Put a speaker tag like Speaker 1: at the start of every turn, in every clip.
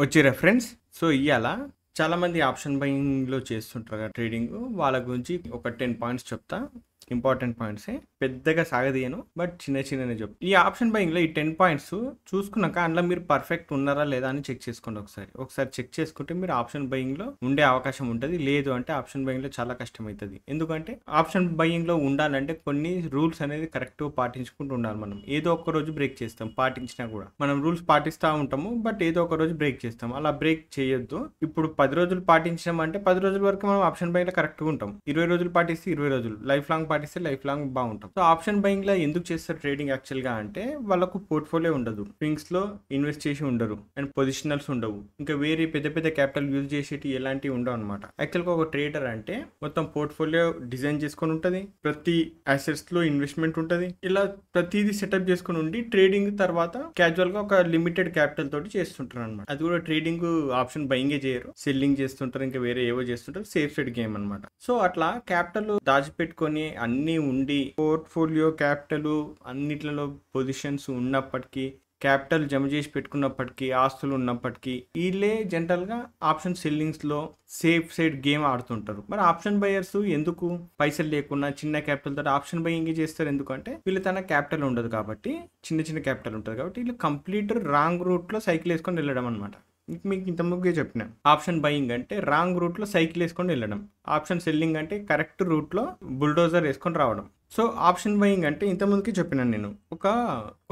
Speaker 1: వచ్చి reference so ఇవాళ చాలామంది ఆప్షన్ బయింగ్లో చేస్తుంటారు కదా ట్రేడింగ్ వాళ్ళ గురించి ఒక టెన్ పాయింట్స్ చెప్తా ఇంపార్టెంట్ పాయింట్స్ పెద్దగా సాగదీయను బట్ చిన్న చిన్ననే చెప్పు ఈ ఆప్షన్ బయింగ్లో ఈ టెన్ పాయింట్స్ చూసుకున్నాక అందులో మీరు పర్ఫెక్ట్ ఉన్నారా లేదా అని చెక్ చేసుకోండి ఒకసారి ఒకసారి చెక్ చేసుకుంటే మీరు ఆప్షన్ బయింగ్లో ఉండే అవకాశం ఉంటుంది లేదు అంటే ఆప్షన్ బయింగ్లో చాలా కష్టమవుతుంది ఎందుకంటే ఆప్షన్ బయింగ్లో ఉండాలంటే కొన్ని రూల్స్ అనేది కరెక్ట్ పాటించుకుంటూ ఉండాలి మనం ఏదో ఒక రోజు బ్రేక్ చేస్తాం పాటించినా కూడా మనం రూల్స్ పాటిస్తూ ఉంటాము బట్ ఏదో ఒక రోజు బ్రేక్ చేస్తాం అలా బ్రేక్ చేయొద్దు ఇప్పుడు పది రోజులు పాటించాం అంటే పది రోజుల వరకు మనం ఆప్షన్ బైంగ్లో కరెక్ట్గా ఉంటాం ఇరవై రోజులు పాటిస్తే ఇరవై రోజులు లైఫ్ లాంగ్ పాటిస్తే లైఫ్ లాంగ్ బాగుంటాం సో ఆప్షన్ బయింగ్ లా ఎందుకు చేస్తారు ట్రేడింగ్ యాక్చువల్ గా అంటే వాళ్ళకు పోర్ట్ఫోలియో ఉండదు స్వింగ్స్ లో ఇన్వెస్ట్ చేసి ఉండరు అండ్ పొజిషనల్స్ ఉండవు ఇంకా వేరే పెద్ద పెద్ద క్యాపిటల్ యూజ్ చేసేటి ఎలాంటివి ఉండవు అనమాట యాక్చువల్ గా ఒక ట్రేడర్ అంటే మొత్తం పోర్ట్ఫోలియో డిజైన్ చేసుకొని ఉంటుంది ప్రతి అసెట్స్ లో ఇన్వెస్ట్మెంట్ ఉంటుంది ఇలా ప్రతిదీ సెటప్ చేసుకుని ఉండి ట్రేడింగ్ తర్వాత క్యాజువల్ గా ఒక లిమిటెడ్ క్యాపిటల్ తోటి చేస్తుంటారు అనమాట అది కూడా ట్రేడింగ్ ఆప్షన్ బయింగే చేయరు సెల్లింగ్ చేస్తుంటారు ఇంకా వేరే ఏవో చేస్తుంటారు సేఫ్ సైడ్ గేమ్ అనమాట సో అట్లా క్యాపిటల్ దాచిపెట్టుకొని అన్నీ ఉండి పోర్ట్ఫోలియో క్యాపిటల్ అన్నిట్లలో పొజిషన్స్ ఉన్నప్పటికీ క్యాపిటల్ జమ చేసి పెట్టుకున్నప్పటికీ ఆస్తులు ఉన్నప్పటికీ వీళ్ళే జనరల్గా ఆప్షన్ సెల్లింగ్స్లో సేఫ్ సైడ్ గేమ్ ఆడుతుంటారు మరి ఆప్షన్ బయర్స్ ఎందుకు పైసలు లేకుండా చిన్న క్యాపిటల్ తోటి ఆప్షన్ బయింగ్ చేస్తారు ఎందుకంటే వీళ్ళు తన క్యాపిటల్ ఉండదు కాబట్టి చిన్న చిన్న క్యాపిటల్ ఉంటుంది కాబట్టి వీళ్ళు కంప్లీట్ రాంగ్ రూట్లో సైకిల్ వేసుకొని వెళ్ళడం అనమాట మీకు ఇంత ముగ్గే చెప్పిన ఆప్షన్ బయింగ్ అంటే రాంగ్ రూట్లో సైకిల్ వేసుకొని వెళ్ళడం ఆప్షన్ సెల్లింగ్ అంటే కరెక్ట్ రూట్లో బుల్డోజర్ వేసుకొని రావడం సో ఆప్షన్ బయింగ్ అంటే ఇంతకుముందుకి చెప్పినాను నేను ఒక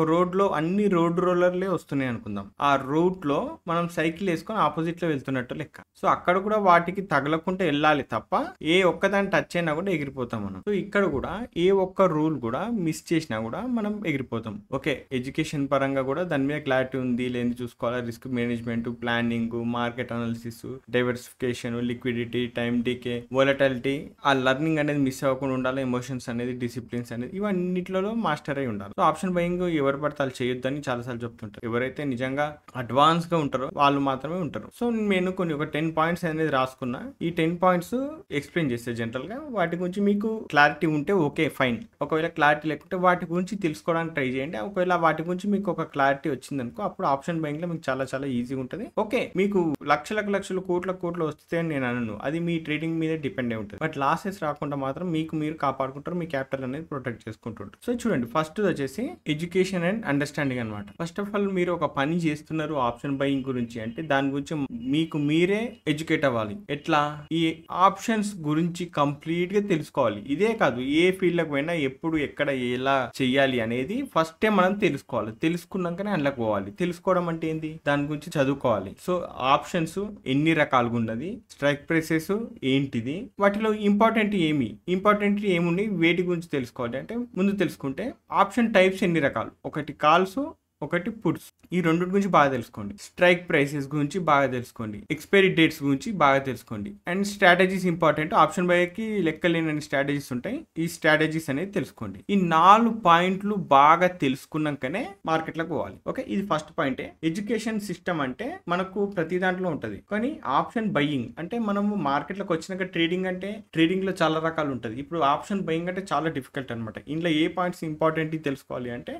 Speaker 1: రోడ్లో అన్ని రోడ్ రోలర్లే వస్తున్నాయి అనుకుందాం ఆ రూట్లో మనం సైకిల్ వేసుకొని ఆపోజిట్లో వెళ్తున్నట్టు లెక్క సో అక్కడ కూడా వాటికి తగలకుండా వెళ్ళాలి తప్ప ఏ ఒక్కదాన్ని టచ్ అయినా కూడా ఎగిరిపోతాం మనం సో ఇక్కడ కూడా ఏ ఒక్క రూల్ కూడా మిస్ చేసినా కూడా మనం ఎగిరిపోతాం ఓకే ఎడ్యుకేషన్ పరంగా కూడా దాని మీద క్లారిటీ ఉంది లేని చూసుకోవాలి risk management planning market analysis diversification liquidity time decay volatility ఆ లర్నింగ్ అనేది మిస్ అవ్వకుండా ఉండాలి ఎమోషన్స్ అనేది డిసిప్లిన్స్ అనేది ఇవన్నిట్లలో మాస్టర్ అయి ఉండాలి సో ఆప్షన్ బయింగ్ ఎవరు పడతారు చేయొద్దని చాలాసార్లు చెప్తుంటారు ఎవరైతే నిజంగా అడ్వాన్స్ గా ఉంటారో వాళ్ళు మాత్రమే ఉంటారు సో నేను కొన్ని ఒక టెన్ పాయింట్స్ అనేది రాసుకున్నా ఈ టెన్ పాయింట్స్ ఎక్స్ప్లెయిన్ చేస్తే జనరల్ గా వాటి గురించి మీకు క్లారిటీ ఉంటే ఓకే ఫైన్ ఒకవేళ క్లారిటీ లేకుంటే వాటి గురించి తెలుసుకోవడానికి ట్రై చేయండి ఒకవేళ వాటి గురించి మీకు ఒక క్లారిటీ వచ్చింది అనుకో అప్పుడు ఆప్షన్ బయింగ్ లో మీకు చాలా చాలా ఈజీగా ఉంటుంది ఓకే మీకు లక్షలకు లక్షలు కోట్ల కోట్లు వస్తే నేను అనను అది మీ ట్రేడింగ్ మీద డిపెండ్ అయి ఉంటుంది బట్ లాసెస్ రాకుండా మాత్రం మీకు మీరు కాపాడుకుంటారు మీ క్యాపిటల్ చాప్టర్ అనేది ప్రొటెక్ట్ చేసుకుంటుంటారు సో చూడండి ఫస్ట్ వచ్చేసి ఎడ్యుకేషన్ అండ్ అండర్స్టాండింగ్ అనమాట ఫస్ట్ ఆఫ్ ఆల్ మీరు ఒక పని చేస్తున్నారు ఆప్షన్ బయింగ్ గురించి అంటే దాని గురించి మీకు మీరే ఎడ్యుకేట్ అవ్వాలి ఎట్లా ఈ ఆప్షన్స్ గురించి కంప్లీట్ గా తెలుసుకోవాలి ఇదే కాదు ఏ ఫీల్డ్ లకు పోయినా ఎప్పుడు ఎక్కడ ఎలా చెయ్యాలి అనేది ఫస్టే మనం తెలుసుకోవాలి తెలుసుకున్నాకనే అందులోకి పోవాలి తెలుసుకోవడం అంటే ఏంటి దాని గురించి చదువుకోవాలి సో ఆప్షన్స్ ఎన్ని రకాలుగా ఉన్నది స్ట్రైక్ ప్రైసెస్ ఏంటిది వాటిలో ఇంపార్టెంట్ ఏమి ఇంపార్టెంట్ ఏముంది వేటి గురించి తెలుసుకోవాలి అంటే ముందు తెలుసుకుంటే ఆప్షన్ టైప్స్ ఎన్ని రకాలు ఒకటి కాల్స్ ఒకటి పుట్స్ ఈ రెండు గురించి బాగా తెలుసుకోండి స్ట్రైక్ ప్రైసెస్ గురించి బాగా తెలుసుకోండి ఎక్స్పైరీ డేట్స్ గురించి బాగా తెలుసుకోండి అండ్ స్ట్రాటజీస్ ఇంపార్టెంట్ ఆప్షన్ బైకి లెక్కలేనని స్ట్రాటజీస్ ఉంటాయి ఈ స్ట్రాటజీస్ అనేది తెలుసుకోండి ఈ నాలుగు పాయింట్లు బాగా తెలుసుకున్నాకనే లకు పోవాలి ఓకే ఇది ఫస్ట్ పాయింటే ఎడ్యుకేషన్ సిస్టమ్ అంటే మనకు ప్రతి దాంట్లో ఉంటుంది కానీ ఆప్షన్ బయ్యింగ్ అంటే మనము లకు వచ్చినాక ట్రేడింగ్ అంటే ట్రేడింగ్ లో చాలా రకాలు ఉంటుంది ఇప్పుడు ఆప్షన్ బయ్యింగ్ అంటే చాలా డిఫికల్ట్ అనమాట ఇందులో ఏ పాయింట్స్ ఇంపార్టెంట్ తెలుసుకోవాలి అంటే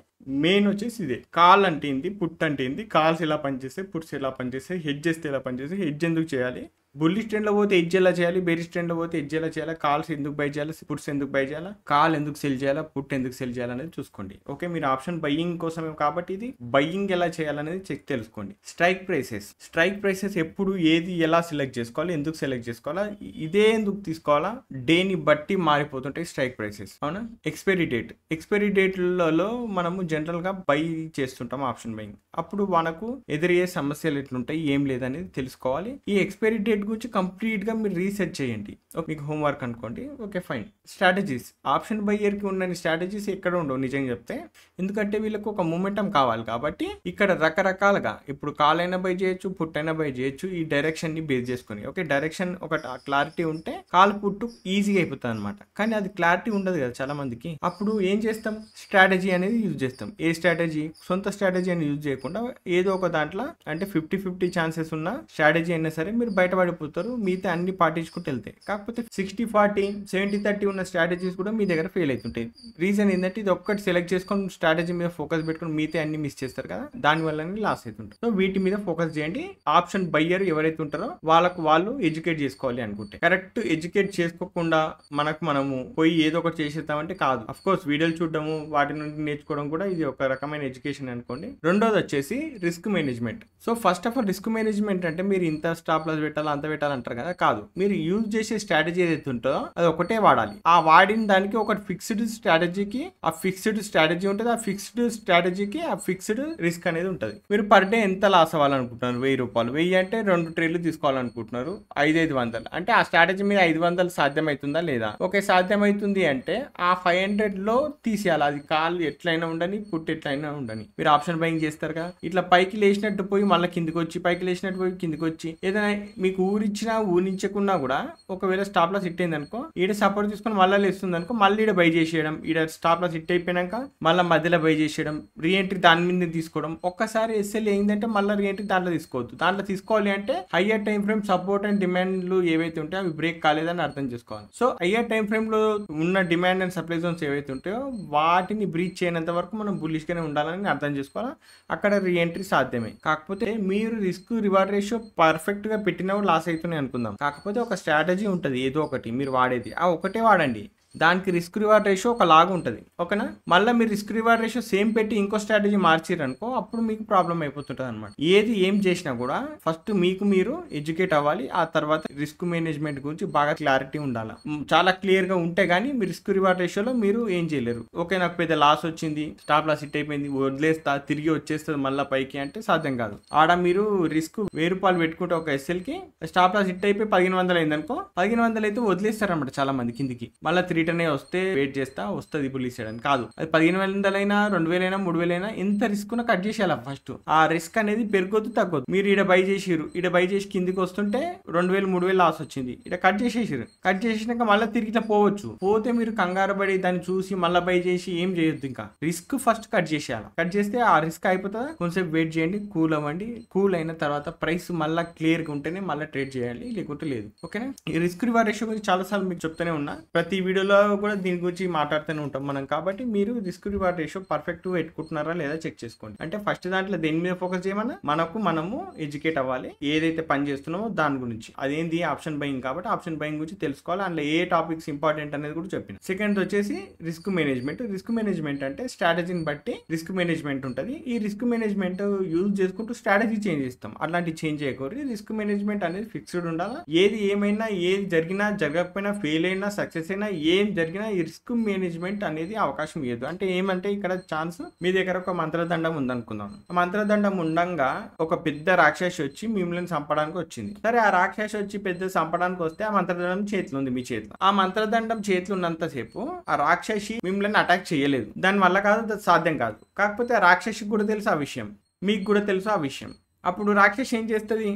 Speaker 1: మెయిన్ వచ్చేసి ఇదే కా కాల్ అంటే ఏంటి పుట్ అంటే ఏంటి కాల్స్ ఎలా పనిచేస్తాయి పుట్స్ ఎలా పనిచేస్తాయి హెడ్జ్ చేస్తే ఎలా పనిచేస్తాయి హెడ్జ్ ఎందుకు చేయాలి బుల్లి స్టాండ్లో పోతే ఎడ్జ్ ఎలా చేయాలి బెరీ స్టాండ్లో పోతే ఎడ్జ్ ఎలా చేయాలా కాల్స్ ఎందుకు బై చేయాలి పుట్స్ ఎందుకు బై చేయాలా కాల్ ఎందుకు సెల్ చేయాలా పుట్ ఎందుకు సెల్ చేయాలనేది చూసుకోండి ఓకే మీరు ఆప్షన్ బయ్యింగ్ కోసమే కాబట్టి ఇది బయ్యింగ్ ఎలా చేయాలనేది చెక్ తెలుసుకోండి స్ట్రైక్ ప్రైసెస్ స్ట్రైక్ ప్రైసెస్ ఎప్పుడు ఏది ఎలా సెలెక్ట్ చేసుకోవాలి ఎందుకు సెలెక్ట్ చేసుకోవాలా ఇదే ఎందుకు తీసుకోవాలా డేని బట్టి మారిపోతుంటాయి స్ట్రైక్ ప్రైసెస్ అవునా ఎక్స్పైరీ డేట్ ఎక్స్పైరీ డేట్లలో మనము జనరల్గా బై చేస్తుంటాం ఆప్షన్ బయ్యింగ్ అప్పుడు మనకు ఎదురయ్యే సమస్యలు ఎట్లుంటాయి ఏం లేదనేది తెలుసుకోవాలి ఈ ఎక్స్పైరీ డేట్ వీటి గురించి కంప్లీట్గా మీరు రీసెర్చ్ చేయండి ఓకే మీకు హోంవర్క్ అనుకోండి ఓకే ఫైన్ స్ట్రాటజీస్ ఆప్షన్ బయ్యర్కి ఉన్న స్ట్రాటజీస్ ఎక్కడ ఉండవు నిజంగా చెప్తే ఎందుకంటే వీళ్ళకు ఒక మూమెంటం కావాలి కాబట్టి ఇక్కడ రకరకాలుగా ఇప్పుడు కాల్ అయినా బై చేయొచ్చు పుట్ అయినా బై చేయొచ్చు ఈ డైరెక్షన్ని బేస్ చేసుకుని ఓకే డైరెక్షన్ ఒక క్లారిటీ ఉంటే కాల్ పుట్టు ఈజీగా అయిపోతుంది అనమాట కానీ అది క్లారిటీ ఉండదు కదా చాలా మందికి అప్పుడు ఏం చేస్తాం స్ట్రాటజీ అనేది యూజ్ చేస్తాం ఏ స్ట్రాటజీ సొంత స్ట్రాటజీ అని యూజ్ చేయకుండా ఏదో ఒక దాంట్లో అంటే ఫిఫ్టీ ఫిఫ్టీ ఛాన్సెస్ ఉన్న స్ట్రాటజీ అయినా సరే మీరు బయటపడి పడిపోతారు మిగతా అన్ని పాటించుకుంటూ వెళ్తాయి కాకపోతే సిక్స్టీ ఫార్టీ సెవెంటీ థర్టీ ఉన్న స్ట్రాటజీస్ కూడా మీ దగ్గర ఫెయిల్ అవుతుంటాయి రీజన్ ఏంటంటే ఇది ఒక్కటి సెలెక్ట్ చేసుకొని స్ట్రాటజీ మీద ఫోకస్ పెట్టుకుని మిగతా అన్ని మిస్ చేస్తారు కదా దాని వల్ల లాస్ అవుతుంటారు సో వీటి మీద ఫోకస్ చేయండి ఆప్షన్ బయ్యర్ ఎవరైతే ఉంటారో వాళ్ళకు వాళ్ళు ఎడ్యుకేట్ చేసుకోవాలి అనుకుంటే కరెక్ట్ ఎడ్యుకేట్ చేసుకోకుండా మనకు మనము పోయి ఏదో ఒకటి చేసేస్తామంటే కాదు అఫ్ కోర్స్ వీడియోలు చూడడము వాటి నుండి నేర్చుకోవడం కూడా ఇది ఒక రకమైన ఎడ్యుకేషన్ అనుకోండి రెండోది వచ్చేసి risk management so first of all risk management అంటే మీరు ఇంత స్టాప్ లాస్ పెట్టాలి అంత అంత పెట్టాలంటారు కదా కాదు మీరు యూజ్ చేసే స్ట్రాటజీ ఏదైతే ఉంటుందో అది ఒకటే వాడాలి ఆ వాడిన దానికి ఒక ఫిక్స్డ్ స్ట్రాటజీకి ఆ ఫిక్స్డ్ స్ట్రాటజీ ఉంటుంది ఆ ఫిక్స్డ్ స్ట్రాటజీకి ఆ ఫిక్స్డ్ రిస్క్ అనేది ఉంటుంది మీరు పర్ డే ఎంత లాస్ అవ్వాలనుకుంటున్నారు వెయ్యి రూపాయలు వెయ్యి అంటే రెండు ట్రేలు తీసుకోవాలనుకుంటున్నారు ఐదు ఐదు వందలు అంటే ఆ స్ట్రాటజీ మీద ఐదు వందలు సాధ్యమవుతుందా లేదా ఓకే సాధ్యమవుతుంది అంటే ఆ ఫైవ్ హండ్రెడ్ లో తీసేయాలి అది కాల్ ఎట్లయినా ఉండని పుట్ ఎట్లయినా ఉండని మీరు ఆప్షన్ బయింగ్ చేస్తారు కదా ఇట్లా పైకి లేచినట్టు పోయి మళ్ళీ కిందికి వచ్చి పైకి లేచినట్టు పోయి కిందికి వచ్చి ఏదైనా మీకు ఊరిచ్చినా ఊరించకున్నా కూడా ఒకవేళ స్టాప్ లాస్ హిట్ అయింది అనుకో ఈడ సపోర్ట్ తీసుకొని మళ్ళీ లేస్తుంది అనుకో మళ్ళీ ఈడ బై చేసేయడం ఈడ స్టాప్ లాస్ హిట్ అయిపోయాక మళ్ళీ మధ్యలో బై చేసేయడం రీఎంట్రీ దాని మీద తీసుకోవడం ఒక్కసారి ఎస్ఎల్ ఏంటంటే మళ్ళీ రీఎంట్రీ దాంట్లో తీసుకోవద్దు దాంట్లో తీసుకోవాలి అంటే higher time frame support and డిమాండ్లు ఏవైతే ఉంటాయో అవి బ్రేక్ కాలేదని అర్థం చేసుకోవాలి సో హయ్యర్ టైం ఫ్రేమ్ లో ఉన్న డిమాండ్ అండ్ సప్లై జోన్స్ ఏవైతే ఉంటాయో వాటిని బ్రీచ్ చేయనంత వరకు మనం బుల్లిష్ గానే ఉండాలని అర్థం చేసుకోవాలి అక్కడ రీఎంట్రీ సాధ్యమే కాకపోతే మీరు రిస్క్ రివార్డ్ రేషియో పర్ఫెక్ట్ గా పెట్టినప్పుడు లాస్ట్ లాస్ అవుతున్నాయి అనుకుందాం కాకపోతే ఒక స్ట్రాటజీ ఉంటుంది ఏదో ఒకటి మీరు వాడేది ఆ ఒకటే వాడండి దానికి రిస్క్ రివార్డ్ రేషియో ఒక లాగ్ ఉంటుంది ఓకేనా మళ్ళీ మీరు రిస్క్ రివార్డ్ రేషియో సేమ్ పెట్టి ఇంకో స్ట్రాటజీ మార్చిరనుకో అప్పుడు మీకు ప్రాబ్లం అయిపోతుంటుంది అనమాట ఏది ఏం చేసినా కూడా ఫస్ట్ మీకు మీరు ఎడ్యుకేట్ అవ్వాలి ఆ తర్వాత రిస్క్ మేనేజ్మెంట్ గురించి బాగా క్లారిటీ ఉండాలి చాలా క్లియర్గా ఉంటే కానీ మీ రిస్క్ రివార్డ్ రేషియోలో మీరు ఏం చేయలేరు ఓకే నాకు పెద్ద లాస్ వచ్చింది స్టాప్ లాస్ హిట్ అయిపోయింది వదిలేస్తా తిరిగి వచ్చేస్తుంది మళ్ళీ పైకి అంటే సాధ్యం కాదు ఆడ మీరు రిస్క్ వెయ్యి రూపాయలు పెట్టుకుంటే ఒక ఎస్ఎల్కి స్టాప్ లాస్ హిట్ అయిపోయి పదిహేను వందలు అయిందనుకో పదిహేను వందలు అయితే వదిలేస్తారనమాట చాలా మంది కిందికి మళ్ళీ త్రీ రిటర్నే వస్తే వెయిట్ చేస్తా వస్తుంది ఇప్పుడు లీసేయడం కాదు అది పదిహేను వేలైనా రెండు వేలైనా మూడు వేలైనా ఎంత రిస్క్ ఉన్నా కట్ చేసేయాలి ఫస్ట్ ఆ రిస్క్ అనేది పెరగొద్దు తగ్గొద్దు మీరు ఇక్కడ బై చేసిరు ఇక్కడ బై చేసి కిందికి వస్తుంటే రెండు వేలు మూడు వేలు లాస్ వచ్చింది ఇక్కడ కట్ చేసేసారు కట్ చేసినాక మళ్ళీ తిరిగి పోవచ్చు పోతే మీరు కంగారు పడి దాన్ని చూసి మళ్ళీ బై చేసి ఏం చేయొద్దు ఇంకా రిస్క్ ఫస్ట్ కట్ చేసేయాలి కట్ చేస్తే ఆ రిస్క్ అయిపోతుంది కొంచెం వెయిట్ చేయండి కూల్ అవ్వండి కూల్ అయిన తర్వాత ప్రైస్ మళ్ళీ క్లియర్గా ఉంటేనే మళ్ళీ ట్రేడ్ చేయాలి లేకుంటే లేదు ఓకేనా ఈ రిస్క్ రివార్డ్ రేషియో గురించి సార్లు మీకు చెప్తూనే ఉన్నా ప్రతి వీడియోలో ఇందులో కూడా దీని గురించి మాట్లాడుతూనే ఉంటాం మనం కాబట్టి మీరు రిస్క్ రివార్డ్ రేషియో పర్ఫెక్ట్ పెట్టుకుంటున్నారా లేదా చెక్ చేసుకోండి అంటే ఫస్ట్ దాంట్లో దేని మీద ఫోకస్ చేయమన్నా మనకు మనము ఎడ్యుకేట్ అవ్వాలి ఏదైతే పని చేస్తున్నామో దాని గురించి అదేంది ఆప్షన్ బయింగ్ కాబట్టి ఆప్షన్ బయింగ్ గురించి తెలుసుకోవాలి అందులో ఏ టాపిక్స్ ఇంపార్టెంట్ అనేది కూడా చెప్పిన సెకండ్ వచ్చేసి రిస్క్ మేనేజ్మెంట్ రిస్క్ మేనేజ్మెంట్ అంటే స్ట్రాటజీని బట్టి రిస్క్ మేనేజ్మెంట్ ఉంటుంది ఈ రిస్క్ మేనేజ్మెంట్ యూజ్ చేసుకుంటూ స్ట్రాటజీ చేంజ్ చేస్తాం అలాంటి చేంజ్ చేయకూడదు రిస్క్ మేనేజ్మెంట్ అనేది ఫిక్స్డ్ ఉండాలి ఏది ఏమైనా ఏది జరిగినా జరగకపోయినా ఫెయిల్ అయినా సక్సెస్ అయినా ఏ ఏం జరిగినా ఈ రిస్క్ మేనేజ్మెంట్ అనేది అవకాశం ఇవ్వదు అంటే ఏమంటే ఇక్కడ ఛాన్స్ మీ దగ్గర ఒక మంత్రదండం ఉందనుకుందాం మంత్రదండం ఉండగా ఒక పెద్ద రాక్షసి వచ్చి మిమ్మల్ని చంపడానికి వచ్చింది సరే ఆ రాక్షసి వచ్చి పెద్ద చంపడానికి వస్తే ఆ మంత్రదండం చేతిలో ఉంది మీ చేతిలో ఆ మంత్రదండం చేతిలో ఉన్నంతసేపు ఆ రాక్షసి మిమ్మల్ని అటాక్ చేయలేదు దాని వల్ల కాదు సాధ్యం కాదు కాకపోతే ఆ రాక్షసికి కూడా తెలుసు ఆ విషయం మీకు కూడా తెలుసు ఆ విషయం అప్పుడు రాక్షసి ఏం చేస్తుంది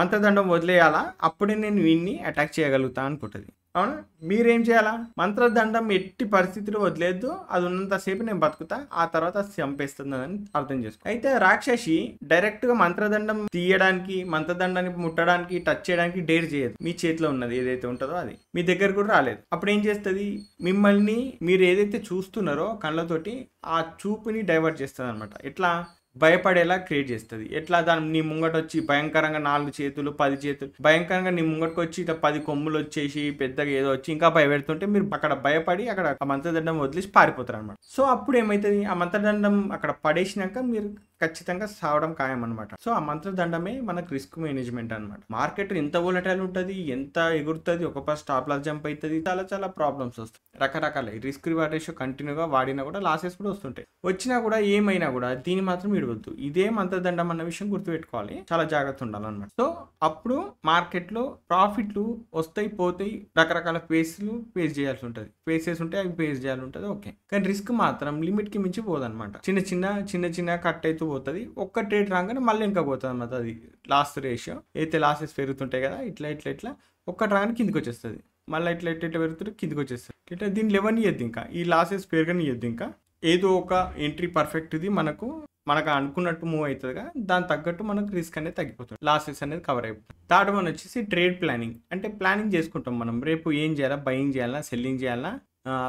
Speaker 1: మంత్రదండం వదిలేయాలా అప్పుడే నేను వీన్ని అటాక్ చేయగలుగుతా అనుకుంటుంది అవునా మీరేం చేయాలా మంత్రదండం ఎట్టి పరిస్థితిలో వదిలేదు అది ఉన్నంతసేపు నేను బతుకుతా ఆ తర్వాత చంపేస్తుందని అర్థం చేసుకో అయితే రాక్షసి డైరెక్ట్గా మంత్రదండం తీయడానికి మంత్రదండాన్ని ముట్టడానికి టచ్ చేయడానికి డేర్ చేయదు మీ చేతిలో ఉన్నది ఏదైతే ఉంటుందో అది మీ దగ్గర కూడా రాలేదు అప్పుడు ఏం చేస్తుంది మిమ్మల్ని మీరు ఏదైతే చూస్తున్నారో కళ్ళతోటి ఆ చూపుని డైవర్ట్ చేస్తుంది అనమాట ఎట్లా భయపడేలా క్రియేట్ చేస్తుంది ఎట్లా దాని నీ ముంగట వచ్చి భయంకరంగా నాలుగు చేతులు పది చేతులు భయంకరంగా నీ ముంగటకు వచ్చి ఇట్లా పది కొమ్ములు వచ్చేసి పెద్దగా ఏదో వచ్చి ఇంకా భయపెడుతుంటే మీరు అక్కడ భయపడి అక్కడ ఆ మంత్రదండం వదిలేసి పారిపోతారు అనమాట సో అప్పుడు ఏమవుతుంది ఆ మంత్రదండం అక్కడ పడేసినాక మీరు ఖచ్చితంగా సావడం ఖాయం అనమాట సో ఆ మంత్రదండమే మనకు రిస్క్ మేనేజ్మెంట్ అనమాట మార్కెట్ ఎంత వోలటైల్ ఉంటుంది ఎంత ఎగురుతుంది ఒక పాస్ స్టాప్ లాస్ జంప్ అవుతుంది చాలా చాలా ప్రాబ్లమ్స్ వస్తాయి రకరకాల రిస్క్ రివార్డ్ రేషియో కంటిన్యూగా వాడినా కూడా లాసెస్ కూడా వస్తుంటాయి వచ్చినా కూడా ఏమైనా కూడా దీన్ని మాత్రం ఇడవద్దు ఇదే మంత్రదండం అన్న విషయం గుర్తుపెట్టుకోవాలి చాలా జాగ్రత్త ఉండాలన్నమాట సో అప్పుడు మార్కెట్లో ప్రాఫిట్లు వస్తాయి పోతాయి రకరకాల ఫేస్లు ఫేస్ చేయాల్సి ఉంటుంది ఫేసెస్ ఉంటే అవి ఫేస్ చేయాలి ఉంటుంది ఓకే కానీ రిస్క్ మాత్రం లిమిట్కి మించి పోదనమాట చిన్న చిన్న చిన్న చిన్న కట్ అవుతూ పోతుంది ఒక్క ట్రేడ్ రాగానే మళ్ళీ ఇంకా పోతుంది అనమాట అది లాస్ట్ రేషియో అయితే లాసెస్ పెరుగుతుంటాయి కదా ఇట్లా ఇట్లా ఇట్లా ఒక్క రాగానే కిందికి వచ్చేస్తుంది మళ్ళీ ఇట్లా ఇట్లా ఇట్లా పెరుగుతుంటే కిందికి వచ్చేస్తుంది ఇట్లా దీన్ని లెవెన్ ఇయ్యద్దు ఇంకా ఈ లాసెస్ ఇయ్యద్దు ఇంకా ఏదో ఒక ఎంట్రీ పర్ఫెక్ట్ది మనకు మనకు అనుకున్నట్టు మూవ్ అవుతుందిగా దాని తగ్గట్టు మనకు రిస్క్ అనేది తగ్గిపోతుంది లాసెస్ అనేది కవర్ అయిపోతుంది థర్డ్ వన్ వచ్చేసి ట్రేడ్ ప్లానింగ్ అంటే ప్లానింగ్ చేసుకుంటాం మనం రేపు ఏం చేయాలా బయింగ్ చేయాలా సెల్లింగ్ చేయాలా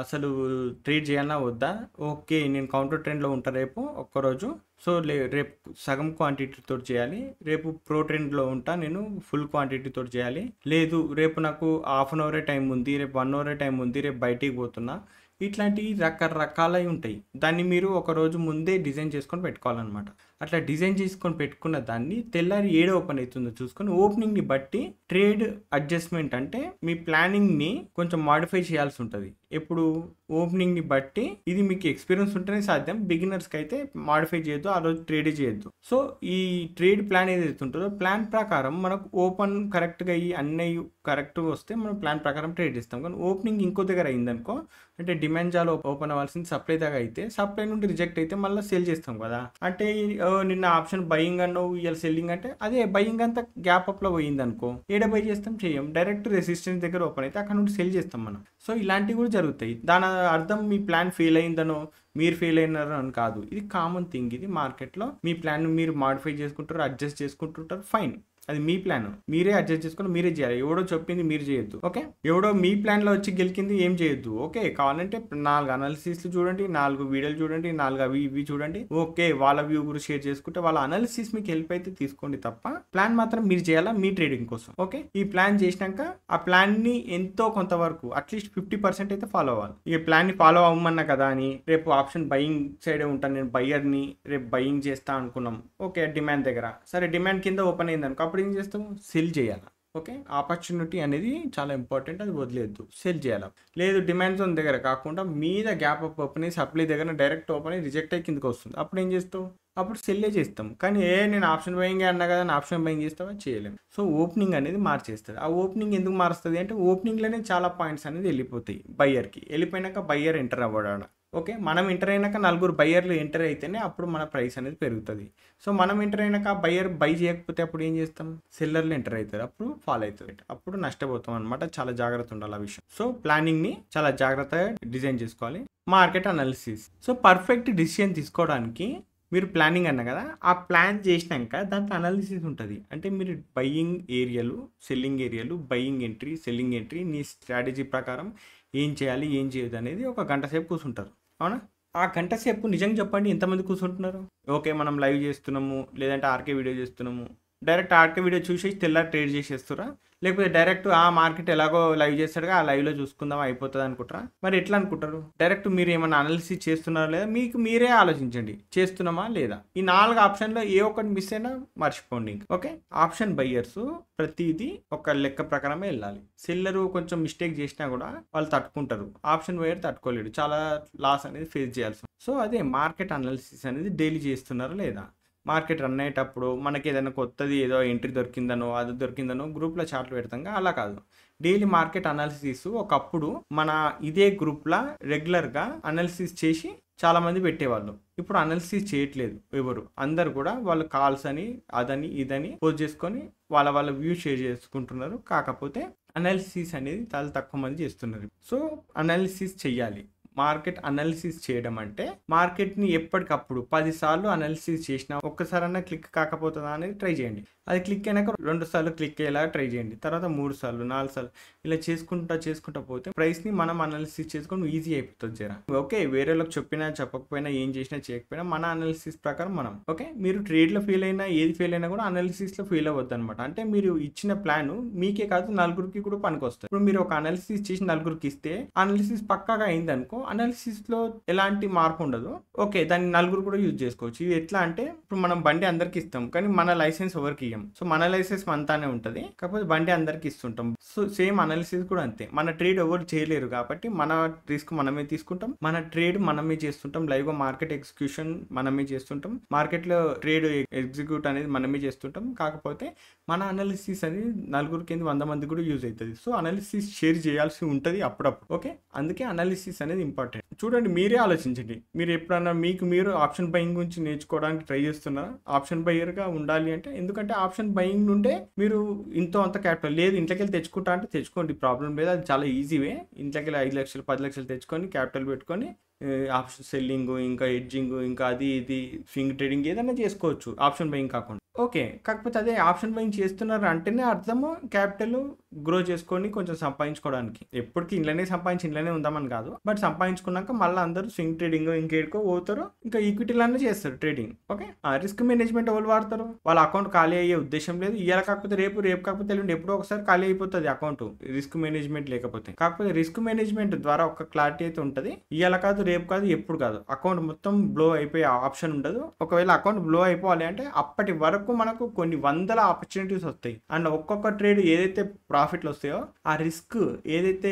Speaker 1: అసలు ట్రేడ్ చేయాలా వద్దా ఓకే నేను కౌంటర్ ట్రెండ్లో ఉంటా రేపు ఒక్కరోజు సో లే రేపు సగం క్వాంటిటీతో చేయాలి రేపు ప్రోటీన్లో ఉంటా నేను ఫుల్ క్వాంటిటీతో చేయాలి లేదు రేపు నాకు హాఫ్ అన్ అవరే టైం ఉంది రేపు వన్ అవరే టైం ఉంది రేపు బయటికి పోతున్నా ఇట్లాంటివి రకరకాలై ఉంటాయి దాన్ని మీరు ఒకరోజు ముందే డిజైన్ చేసుకొని పెట్టుకోవాలన్నమాట అట్లా డిజైన్ చేసుకొని పెట్టుకున్న దాన్ని తెల్లారి ఏడు ఓపెన్ అవుతుందో చూసుకొని ఓపెనింగ్ని బట్టి ట్రేడ్ అడ్జస్ట్మెంట్ అంటే మీ ప్లానింగ్ని కొంచెం మాడిఫై చేయాల్సి ఉంటుంది ఎప్పుడు ఓపెనింగ్ని బట్టి ఇది మీకు ఎక్స్పీరియన్స్ ఉంటేనే సాధ్యం బిగినర్స్కి అయితే మాడిఫై చేయొద్దు ఆ రోజు ట్రేడ్ చేయొద్దు సో ఈ ట్రేడ్ ప్లాన్ ఏదైతే ఉంటుందో ప్లాన్ ప్రకారం మనకు ఓపెన్ కరెక్ట్గా అయ్యి అన్నీ కరెక్ట్గా వస్తే మనం ప్లాన్ ప్రకారం ట్రేడ్ చేస్తాం కానీ ఓపెనింగ్ ఇంకో దగ్గర అయిందనుకో అంటే డిమాండ్ చాలా ఓపెన్ అవ్వాల్సింది సప్లై దాకా అయితే సప్లై నుండి రిజెక్ట్ అయితే మళ్ళీ సేల్ చేస్తాం కదా అంటే నిన్న ఆప్షన్ బయింగ్ అన్నావు ఇలా సెల్లింగ్ అంటే అదే బయింగ్ అంతా గ్యాప్ లో పోయింది అనుకో ఏడ బై చేస్తాం చేయం డైరెక్ట్ రెసిస్టెన్స్ దగ్గర ఓపెన్ అయితే అక్కడ నుండి సెల్ చేస్తాం మనం సో ఇలాంటివి కూడా జరుగుతాయి దాని అర్థం మీ ప్లాన్ ఫెయిల్ అయిందనో మీరు ఫెయిల్ అయినారు అని కాదు ఇది కామన్ థింగ్ ఇది మార్కెట్లో మీ ప్లాన్ మీరు మాడిఫై చేసుకుంటారు అడ్జస్ట్ చేసుకుంటుంటారు ఫైన్ అది మీ ప్లాన్ మీరే అడ్జస్ట్ చేసుకుని మీరే చేయాలి ఎవడో చెప్పింది మీరు చేయొద్దు ఓకే ఎవడో మీ ప్లాన్లో వచ్చి గెలికింది ఏం చేయొద్దు ఓకే కావాలంటే నాలుగు అనాలిసిస్లు చూడండి నాలుగు వీడియోలు చూడండి నాలుగు అవి ఇవి చూడండి ఓకే వాళ్ళ వ్యూ గురించి షేర్ చేసుకుంటే వాళ్ళ అనాలిసిస్ మీకు హెల్ప్ అయితే తీసుకోండి తప్ప ప్లాన్ మాత్రం మీరు చేయాలా మీ ట్రేడింగ్ కోసం ఓకే ఈ ప్లాన్ చేసినాక ఆ ప్లాన్ని ఎంతో కొంతవరకు అట్లీస్ట్ ఫిఫ్టీ పర్సెంట్ అయితే ఫాలో అవ్వాలి ఈ ప్లాన్ని ఫాలో అవ్వమన్నా కదా అని రేపు ఆప్షన్ బయింగ్ సైడే ఉంటాను నేను బయ్యర్ని రేపు బయింగ్ చేస్తా అనుకున్నాం ఓకే డిమాండ్ దగ్గర సరే డిమాండ్ కింద ఓపెన్ అయింది అనుకో అప్పుడు ఏం చేస్తాం సెల్ చేయాలి ఓకే ఆపర్చునిటీ అనేది చాలా ఇంపార్టెంట్ అది వదిలేద్దు సెల్ చేయాలి లేదు డిమాండ్ జోన్ దగ్గర కాకుండా మీద గ్యాప్ అప్ ఓపెన్ అయ్యి సప్లై దగ్గర డైరెక్ట్ ఓపెన్ అయ్యి రిజెక్ట్ అయ్యి కిందకి వస్తుంది అప్పుడు ఏం చేస్తావు అప్పుడు సెల్లే చేస్తాం కానీ ఏ నేను ఆప్షన్ బయంగా అన్నా కదా నేను ఆప్షన్ బయం చేస్తావా చేయలేము సో ఓపెనింగ్ అనేది మార్చేస్తుంది ఆ ఓపెనింగ్ ఎందుకు మారుస్తుంది అంటే ఓపెనింగ్లోనే చాలా పాయింట్స్ అనేది వెళ్ళిపోతాయి బయ్యర్కి వెళ్ళిపోయినాక బయ్యర్ ఎంటర్ అవ్వడానికి ఓకే మనం ఎంటర్ అయినాక నలుగురు బయ్యర్లు ఎంటర్ అయితేనే అప్పుడు మన ప్రైస్ అనేది పెరుగుతుంది సో మనం ఎంటర్ అయినాక ఆ బయ్యర్ బై చేయకపోతే అప్పుడు ఏం చేస్తాం సెల్లర్లు ఎంటర్ అవుతారు అప్పుడు ఫాల్ అవుతుంది అప్పుడు నష్టపోతాం అనమాట చాలా జాగ్రత్త ఉండాలి ఆ విషయం సో ప్లానింగ్ని చాలా జాగ్రత్తగా డిజైన్ చేసుకోవాలి market analysis so perfect decision తీసుకోవడానికి మీరు ప్లానింగ్ అన్న కదా ఆ ప్లాన్ చేసినాక దాంట్లో అనాలిసిస్ ఉంటుంది అంటే మీరు బయ్యింగ్ ఏరియాలు సెల్లింగ్ ఏరియాలు బయ్యింగ్ ఎంట్రీ సెల్లింగ్ ఎంట్రీ నీ స్ట్రాటజీ ప్రకారం ఏం చేయాలి ఏం చేయదు అనేది ఒక గంట సేపు కూర్చుంటారు అవునా ఆ గంట సేపు నిజంగా చెప్పండి ఎంతమంది కూర్చుంటున్నారు ఓకే మనం లైవ్ చేస్తున్నాము లేదంటే ఆర్కే వీడియో చేస్తున్నాము డైరెక్ట్ ఆర్కే వీడియో చూసి తెల్లారి ట్రేడ్ చేసేస్తురా లేకపోతే డైరెక్ట్ ఆ మార్కెట్ ఎలాగో లైవ్ చేస్తాడుగా ఆ లైవ్లో చూసుకుందాం అయిపోతుంది అనుకుంటారా మరి ఎట్లా అనుకుంటారు డైరెక్ట్ మీరు ఏమైనా అనాలిసిస్ చేస్తున్నారా లేదా మీకు మీరే ఆలోచించండి చేస్తున్నామా లేదా ఈ నాలుగు ఆప్షన్లో ఏ ఒక్కటి మిస్ అయినా మర్చిపోండి ఓకే ఆప్షన్ బయ్యర్స్ ప్రతిదీ ఒక లెక్క ప్రకారమే వెళ్ళాలి సెల్లర్ కొంచెం మిస్టేక్ చేసినా కూడా వాళ్ళు తట్టుకుంటారు ఆప్షన్ బయ్యర్ తట్టుకోలేడు చాలా లాస్ అనేది ఫేస్ చేయాల్సి సో అదే మార్కెట్ అనాలిసిస్ అనేది డైలీ చేస్తున్నారా లేదా మార్కెట్ రన్ అయ్యేటప్పుడు మనకి ఏదైనా కొత్తది ఏదో ఎంట్రీ దొరికిందనో అది దొరికిందనో గ్రూప్లో చార్ట్లు పెడతాం అలా కాదు డైలీ మార్కెట్ అనాలిసిస్ ఒకప్పుడు మన ఇదే గ్రూప్లో రెగ్యులర్గా అనాలిసిస్ చేసి చాలామంది పెట్టేవాళ్ళు ఇప్పుడు అనాలిసిస్ చేయట్లేదు ఎవరు అందరు కూడా వాళ్ళు కాల్స్ అని అదని ఇదని పోస్ట్ చేసుకొని వాళ్ళ వాళ్ళ వ్యూ షేర్ చేసుకుంటున్నారు కాకపోతే అనాలిసిస్ అనేది చాలా తక్కువ మంది చేస్తున్నారు సో అనాలిసిస్ చెయ్యాలి మార్కెట్ అనాలిసిస్ చేయడం అంటే మార్కెట్ని ఎప్పటికప్పుడు పదిసార్లు అనాలిసిస్ చేసినా ఒక్కసారన్నా క్లిక్ కాకపోతుందా అనేది ట్రై చేయండి అది క్లిక్ అయినాక రెండు సార్లు క్లిక్ అయ్యేలా ట్రై చేయండి తర్వాత మూడు సార్లు నాలుగు సార్లు ఇలా చేసుకుంటా చేసుకుంటా పోతే ప్రైస్ని మనం అనాలిసిస్ చేసుకుని ఈజీ అయిపోతుంది జరా ఓకే వేరే వాళ్ళకి చెప్పినా చెప్పకపోయినా ఏం చేసినా చేయకపోయినా మన అనాలిసిస్ ప్రకారం మనం ఓకే మీరు లో ఫెయిల్ అయినా ఏది ఫెయిల్ అయినా కూడా లో ఫెయిల్ అవ్వద్దు అనమాట అంటే మీరు ఇచ్చిన ప్లాన్ మీకే కాదు నలుగురికి కూడా పనికొస్తుంది ఇప్పుడు మీరు ఒక అనాలిసిస్ చేసి నలుగురికి ఇస్తే అనాలిసిస్ పక్కాగా అయింది అనుకో లో ఎలాంటి మార్పు ఉండదు ఓకే దాన్ని నలుగురు కూడా యూజ్ చేసుకోవచ్చు ఇది ఎట్లా అంటే ఇప్పుడు మనం బండి అందరికి ఇస్తాం కానీ మన లైసెన్స్ ఎవరికి ఇవ్వం మేము సో మన అనాలిసిస్ మనతానే ఉంటుంది కాకపోతే బండి అందరికి ఇస్తుంటాం సో సేమ్ అనాలిసిస్ కూడా అంతే మన ట్రేడ్ ఎవరు చేయలేరు కాబట్టి మన రిస్క్ మనమే తీసుకుంటాం మన ట్రేడ్ మనమే చేస్తుంటాం లైవ్గా మార్కెట్ ఎగ్జిక్యూషన్ మనమే చేస్తుంటాం మార్కెట్లో ట్రేడ్ ఎగ్జిక్యూట్ అనేది మనమే చేస్తుంటాం కాకపోతే మన అనాలిసిస్ అనేది నలుగురు కింద వంద మంది కూడా యూజ్ అవుతుంది సో అనాలిసిస్ షేర్ చేయాల్సి ఉంటుంది అప్పుడప్పుడు ఓకే అందుకే అనాలిసిస్ అనేది ఇంపార్టెంట్ చూడండి మీరే ఆలోచించండి మీరు ఎప్పుడన్నా మీకు మీరు ఆప్షన్ బయింగ్ గురించి నేర్చుకోవడానికి ట్రై చేస్తున్నారా ఆప్షన్ బయర్గా ఉండాలి అంటే ఎందుకంటే ఆప్షన్ బయింగ్ ఉంటే మీరు ఇంతో అంత క్యాపిటల్ లేదు ఇంట్లోకి వెళ్ళి తెచ్చుకుంటా అంటే తెచ్చుకోండి ప్రాబ్లం లేదు అది చాలా ఈజీవే ఇంట్లోకి వెళ్ళి ఐదు లక్షలు పది లక్షలు తెచ్చుకొని క్యాపిటల్ పెట్టుకొని ఆప్షన్ సెల్లింగ్ ఇంకా ఎడ్జింగ్ ఇంకా అది ఇది స్వింగ్ ట్రేడింగ్ ఏదైనా చేసుకోవచ్చు ఆప్షన్ బయింగ్ కాకుండా ఓకే కాకపోతే అదే ఆప్షన్ బయింగ్ చేస్తున్నారు అంటేనే అర్థము క్యాపిటల్ గ్రో చేసుకొని కొంచెం సంపాదించుకోవడానికి ఎప్పటికీ ఇంట్లోనే సంపాదించి ఇంట్లోనే ఉందామని కాదు బట్ సంపాదించుకున్నాక మళ్ళీ అందరూ స్వింగ్ ట్రేడింగ్ ఇంకేడుకో పోతారు ఇంకా ఈక్విటీలన్నీ చేస్తారు ట్రేడింగ్ ఓకే రిస్క్ మేనేజ్మెంట్ ఎవరు వాడతారు వాళ్ళ అకౌంట్ ఖాళీ అయ్యే ఉద్దేశం లేదు ఇవాళ కాకపోతే రేపు రేపు కాకపోతే తెలియదు ఎప్పుడో ఒకసారి ఖాళీ అయిపోతుంది అకౌంట్ రిస్క్ మేనేజ్మెంట్ లేకపోతే కాకపోతే రిస్క్ మేనేజ్మెంట్ ద్వారా ఒక క్లారిటీ అయితే ఉంటుంది ఇవాళ కాదు రేపు కాదు ఎప్పుడు కాదు అకౌంట్ మొత్తం బ్లో అయిపోయే ఆప్షన్ ఉండదు ఒకవేళ అకౌంట్ బ్లో అయిపోవాలి అంటే అప్పటి వరకు వరకు మనకు కొన్ని వందల ఆపర్చునిటీస్ వస్తాయి అండ్ ఒక్కొక్క ట్రేడ్ ఏదైతే ప్రాఫిట్లు వస్తాయో ఆ రిస్క్ ఏదైతే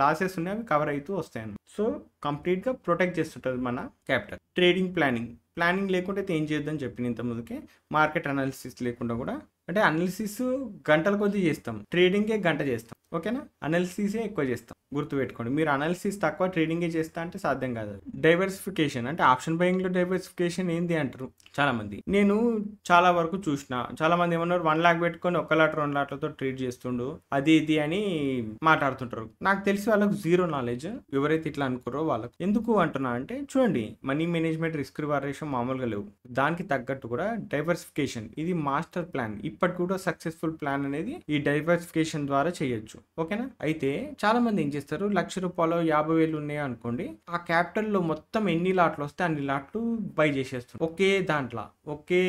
Speaker 1: లాసెస్ ఉన్నాయో అవి కవర్ అవుతూ వస్తాయి సో సో కంప్లీట్గా ప్రొటెక్ట్ చేస్తుంటుంది మన క్యాపిటల్ ట్రేడింగ్ ప్లానింగ్ ప్లానింగ్ లేకుంటే ఏం చేయొద్దని చెప్పిన ఇంత ముందుకే మార్కెట్ అనాలిసిస్ లేకుండా కూడా అంటే అనాలిసిస్ గంటల కొద్దీ చేస్తాం ట్రేడింగే గంట చేస్తాం ఓకేనా అనాలిసిసే ఎక్కువ చేస్తాం గుర్తుపెట్టుకోండి మీరు అనాలిసిస్ తక్కువ ట్రేడింగే చేస్తా అంటే సాధ్యం కాదు డైవర్సిఫికేషన్ అంటే ఆప్షన్ లో డైవర్సిఫికేషన్ ఏంది అంటారు చాలామంది నేను చాలా వరకు చూసిన చాలామంది ఏమన్నారు వన్ లాక్ పెట్టుకొని ఒక లాట్ రెండు లాట్లతో ట్రేడ్ చేస్తుండు అది ఇది అని మాట్లాడుతుంటారు నాకు తెలిసి వాళ్ళకు జీరో నాలెడ్జ్ ఎవరైతే ఇట్లా అనుకోరో వాళ్ళకు ఎందుకు అంటున్నా అంటే చూడండి మనీ మేనేజ్మెంట్ రిస్క్ రివార్ మామూలుగా లేవు దానికి తగ్గట్టు కూడా డైవర్సిఫికేషన్ ఇది మాస్టర్ ప్లాన్ ఇప్పటికి కూడా సక్సెస్ఫుల్ ప్లాన్ అనేది ఈ డైవర్సిఫికేషన్ ద్వారా చేయొచ్చు ఓకేనా అయితే చాలా మంది ఏం చేస్తారు లక్ష రూపాయలు యాభై వేలు ఉన్నాయి అనుకోండి ఆ క్యాపిటల్లో మొత్తం ఎన్ని లాట్లు వస్తే అన్ని లాట్లు బై చేసేస్తారు ఒకే దాంట్లో ఒకే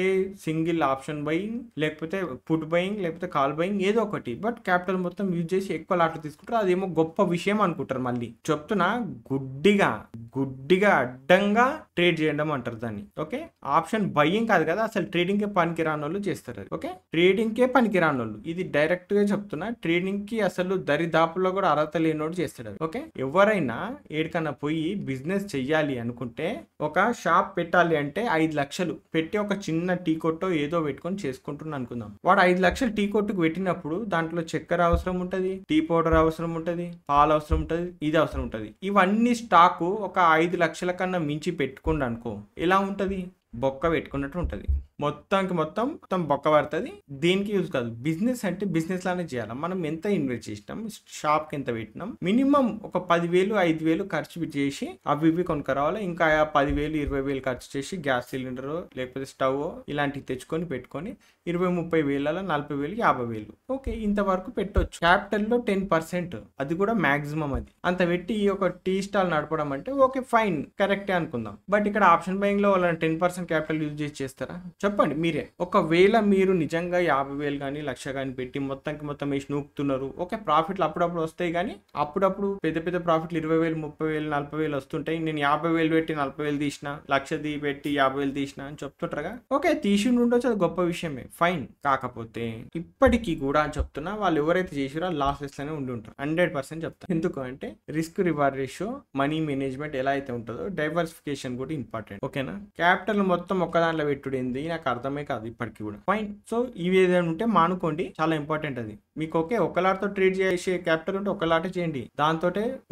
Speaker 1: సింగిల్ ఆప్షన్ బయింగ్ లేకపోతే ఫుడ్ బయింగ్ లేకపోతే కాల్ బయింగ్ ఏదో ఒకటి బట్ క్యాపిటల్ మొత్తం యూజ్ చేసి ఎక్కువ లాట్లు తీసుకుంటారు అదేమో గొప్ప విషయం అనుకుంటారు మళ్ళీ చెప్తున్నా గుడ్డిగా గుడ్డిగా అడ్డంగా ట్రేడ్ చేయడం అంటారు దాన్ని ఓకే ఆప్షన్ బయ్యం కాదు కదా అసలు ట్రేడింగ్కే పనికి రాని వాళ్ళు చేస్తారు ఓకే ట్రేడింగ్కే పనికి రాని వాళ్ళు ఇది డైరెక్ట్గా చెప్తున్నా ట్రేడింగ్కి అసలు అసలు దరిదాపులో కూడా అర్హత లేనోడు చేస్తాడు ఓకే ఎవరైనా ఏడికన్నా పోయి బిజినెస్ చెయ్యాలి అనుకుంటే ఒక షాప్ పెట్టాలి అంటే ఐదు లక్షలు పెట్టి ఒక చిన్న టీ కొట్టో ఏదో పెట్టుకొని చేసుకుంటున్నా అనుకుందాం వాడు ఐదు లక్షలు టీ కొట్టుకు పెట్టినప్పుడు దాంట్లో చక్కెర అవసరం ఉంటుంది టీ పౌడర్ అవసరం ఉంటుంది పాలు అవసరం ఉంటుంది ఇది అవసరం ఉంటుంది ఇవన్నీ స్టాకు ఒక ఐదు లక్షల కన్నా మించి పెట్టుకోండి అనుకో ఎలా ఉంటుంది బొక్క పెట్టుకున్నట్టు ఉంటుంది మొత్తానికి మొత్తం మొత్తం బొక్క పడుతుంది దీనికి యూజ్ కాదు బిజినెస్ అంటే బిజినెస్ లానే చేయాలి మనం ఎంత ఇన్వెస్ట్ చేసినాం షాప్కి ఎంత పెట్టినాం మినిమం ఒక పదివేలు ఐదు వేలు ఖర్చు చేసి అవి ఇవి కొనుక్కరావాలి ఇంకా పదివేలు ఇరవై వేలు ఖర్చు చేసి గ్యాస్ సిలిండర్ లేకపోతే స్టవ్ ఇలాంటివి తెచ్చుకొని పెట్టుకొని ఇరవై ముప్పై వేల నలభై వేలు యాభై వేలు ఓకే ఇంతవరకు పెట్టవచ్చు క్యాపిటల్లో టెన్ పర్సెంట్ అది కూడా మాక్సిమం అది అంత పెట్టి ఈ ఒక టీ స్టాల్ నడపడం అంటే ఓకే ఫైన్ కరెక్టే అనుకుందాం బట్ ఇక్కడ ఆప్షన్ బయింగ్ లో వాళ్ళని ten percent percent capital use చేసి చేస్తారా చెప్పండి మీరే ఒకవేళ మీరు నిజంగా యాభై వేలు కానీ లక్ష కానీ పెట్టి మొత్తానికి మొత్తం వేసి నూపుతున్నారు ఓకే ప్రాఫిట్లు అప్పుడప్పుడు వస్తాయి కానీ అప్పుడప్పుడు పెద్ద పెద్ద ప్రాఫిట్లు ఇరవై వేలు ముప్పై వేలు నలభై వేలు వస్తుంటాయి నేను యాభై వేలు పెట్టి నలభై వేలు తీసిన లక్షది పెట్టి యాభై వేలు తీసిన అని చెప్తుంటారుగా ఓకే తీసి ఉండొచ్చు అది గొప్ప విషయమే ఫైన్ కాకపోతే ఇప్పటికీ కూడా అని చెప్తున్నా వాళ్ళు ఎవరైతే చేసారో లాసెస్ అనే ఉండి ఉంటారు హండ్రెడ్ పర్సెంట్ చెప్తారు ఎందుకు అంటే risk reward ratio money management ఎలా అయితే ఉంటుందో డైవర్సిఫికేషన్ కూడా ఇంపార్టెంట్ ఓకేనా క్యాపిటల్ మొత్తం ఒక్క దాంట్లో పెట్టుడేంది నాకు అర్థమే కాదు ఇప్పటికి కూడా ఫైన్ సో ఇవి ఏదైనా ఉంటే మానుకోండి చాలా ఇంపార్టెంట్ అది మీకు ఓకే ఒకలాటతో ట్రేడ్ చేసే క్యాపిటల్ ఉంటే ఒకలాట చేయండి దాంతో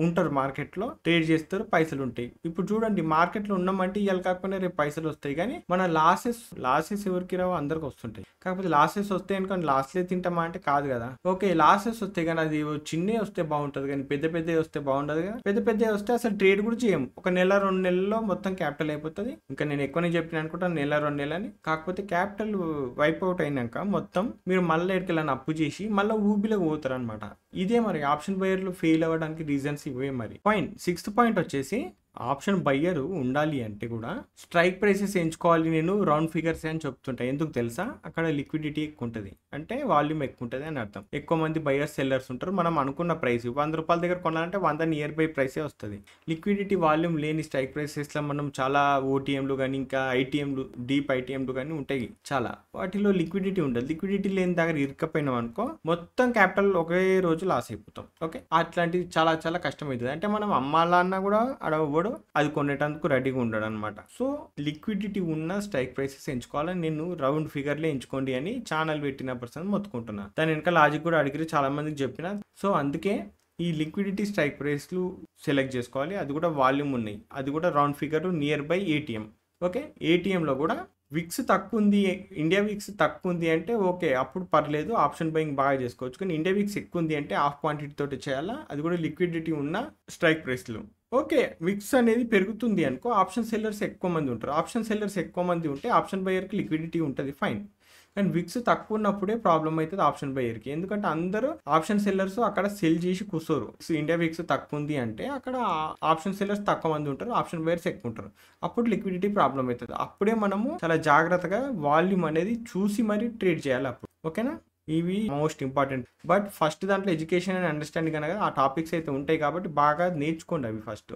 Speaker 1: ఉంటారు మార్కెట్లో ట్రేడ్ చేస్తారు పైసలు ఉంటాయి ఇప్పుడు చూడండి మార్కెట్లో ఉన్నామంటే ఇవాళ కాకపోయినా రేపు పైసలు వస్తాయి కానీ మన లాసెస్ లాసెస్ ఎవరికి రావు అందరికి వస్తుంటాయి కాకపోతే లాసెస్ వస్తాయి అనుకోండి లాస్లే తింటామా అంటే కాదు కదా ఓకే లాసెస్ వస్తాయి కానీ అది చిన్నే వస్తే బాగుంటుంది కానీ పెద్ద పెద్ద వస్తే బాగుండదు కదా పెద్ద పెద్ద వస్తే అసలు ట్రేడ్ కూడా చేయం ఒక నెల రెండు నెలల్లో మొత్తం క్యాపిటల్ అయిపోతుంది ఇంకా నేను ఎక్కువనే చెప్పిన అనుకుంటాను నెల రెండు నెలని కాకపోతే క్యాపిటల్ వైప్ అవుట్ అయినాక మొత్తం మీరు మళ్ళీ ఎక్కడికి అప్పు చేసి మళ్ళీ మళ్ళీ ఊబిలోకి పోతారు అనమాట ఇదే మరి ఆప్షన్ బయర్లు ఫెయిల్ అవ్వడానికి రీజన్స్ ఇవే మరి పాయింట్ సిక్స్త్ పాయింట్ వచ్చేసి ఆప్షన్ బయ్యర్ ఉండాలి అంటే కూడా స్ట్రైక్ ప్రైసెస్ ఎంచుకోవాలి నేను రౌండ్ ఫిగర్స్ అని చెప్తుంటా ఎందుకు తెలుసా అక్కడ లిక్విడిటీ ఎక్కువ ఉంటుంది అంటే వాల్యూమ్ ఎక్కువ ఉంటుంది అని అర్థం ఎక్కువ మంది బయ్యర్స్ సెల్లర్స్ ఉంటారు మనం అనుకున్న ప్రైస్ వంద రూపాయల దగ్గర కొనాలంటే వంద నియర్ బై ప్రైసే వస్తుంది లిక్విడిటీ వాల్యూమ్ లేని స్ట్రైక్ ప్రైసెస్లో మనం చాలా ఓటీఎంలు కానీ ఇంకా ఐటీఎంలు డీప్ ఐటీఎంలు కానీ ఉంటాయి చాలా వాటిలో లిక్విడిటీ ఉండదు లిక్విడిటీ లేని దగ్గర ఇరకపోయినాం అనుకో మొత్తం క్యాపిటల్ ఒకే రోజు రోజు లాస్ అయిపోతాం ఓకే అట్లాంటిది చాలా చాలా కష్టం అవుతుంది అంటే మనం అమ్మాలన్నా కూడా అడవ్వడు అది కొనేటందుకు రెడీగా ఉండడం అనమాట సో లిక్విడిటీ ఉన్న స్ట్రైక్ ప్రైసెస్ ఎంచుకోవాలని నేను రౌండ్ ఫిగర్లే ఎంచుకోండి అని ఛానల్ పెట్టిన పర్సన్ మొత్తుకుంటున్నాను దాని వెనక లాజిక్ కూడా అడిగిరి చాలా మందికి చెప్పిన సో అందుకే ఈ లిక్విడిటీ స్ట్రైక్ ప్రైస్లు సెలెక్ట్ చేసుకోవాలి అది కూడా వాల్యూమ్ ఉన్నాయి అది కూడా round figure near by ATM okay ఏటీఎంలో కూడా విక్స్ తక్కువ ఉంది ఇండియా విక్స్ తక్కువ ఉంది అంటే ఓకే అప్పుడు పర్లేదు ఆప్షన్ బయింగ్ బాగా చేసుకోవచ్చు కానీ ఇండియా విక్స్ ఎక్కువ ఉంది అంటే హాఫ్ క్వాంటిటీ తోటి చేయాలా అది కూడా లిక్విడిటీ ఉన్న స్ట్రైక్ ప్రైస్లు ఓకే విక్స్ అనేది పెరుగుతుంది అనుకో ఆప్షన్ సెల్లర్స్ ఎక్కువ మంది ఉంటారు ఆప్షన్ సెల్లర్స్ ఎక్కువ మంది ఉంటే ఆప్షన్ బయర్కి లిక్విడిటీ ఉంటుంది ఫైన్ కానీ విక్స్ తక్కువ ఉన్నప్పుడే ప్రాబ్లం అవుతుంది ఆప్షన్ బయర్కి ఎందుకంటే అందరూ ఆప్షన్ సెల్లర్స్ అక్కడ సెల్ చేసి కూర్చోరు ఇండియా విక్స్ తక్కువ ఉంది అంటే అక్కడ ఆప్షన్ సెల్లర్స్ తక్కువ మంది ఉంటారు ఆప్షన్ బయర్స్ ఎక్కువ ఉంటారు అప్పుడు లిక్విడిటీ ప్రాబ్లం అవుతుంది అప్పుడే మనము చాలా జాగ్రత్తగా వాల్యూమ్ అనేది చూసి మరి ట్రేడ్ చేయాలి అప్పుడు ఓకేనా ఇవి మోస్ట్ ఇంపార్టెంట్ బట్ ఫస్ట్ దాంట్లో ఎడ్యుకేషన్ అండ్ అండర్స్టాండింగ్ అనగా ఆ టాపిక్స్ అయితే ఉంటాయి కాబట్టి బాగా నేర్చుకోండి అవి ఫస్ట్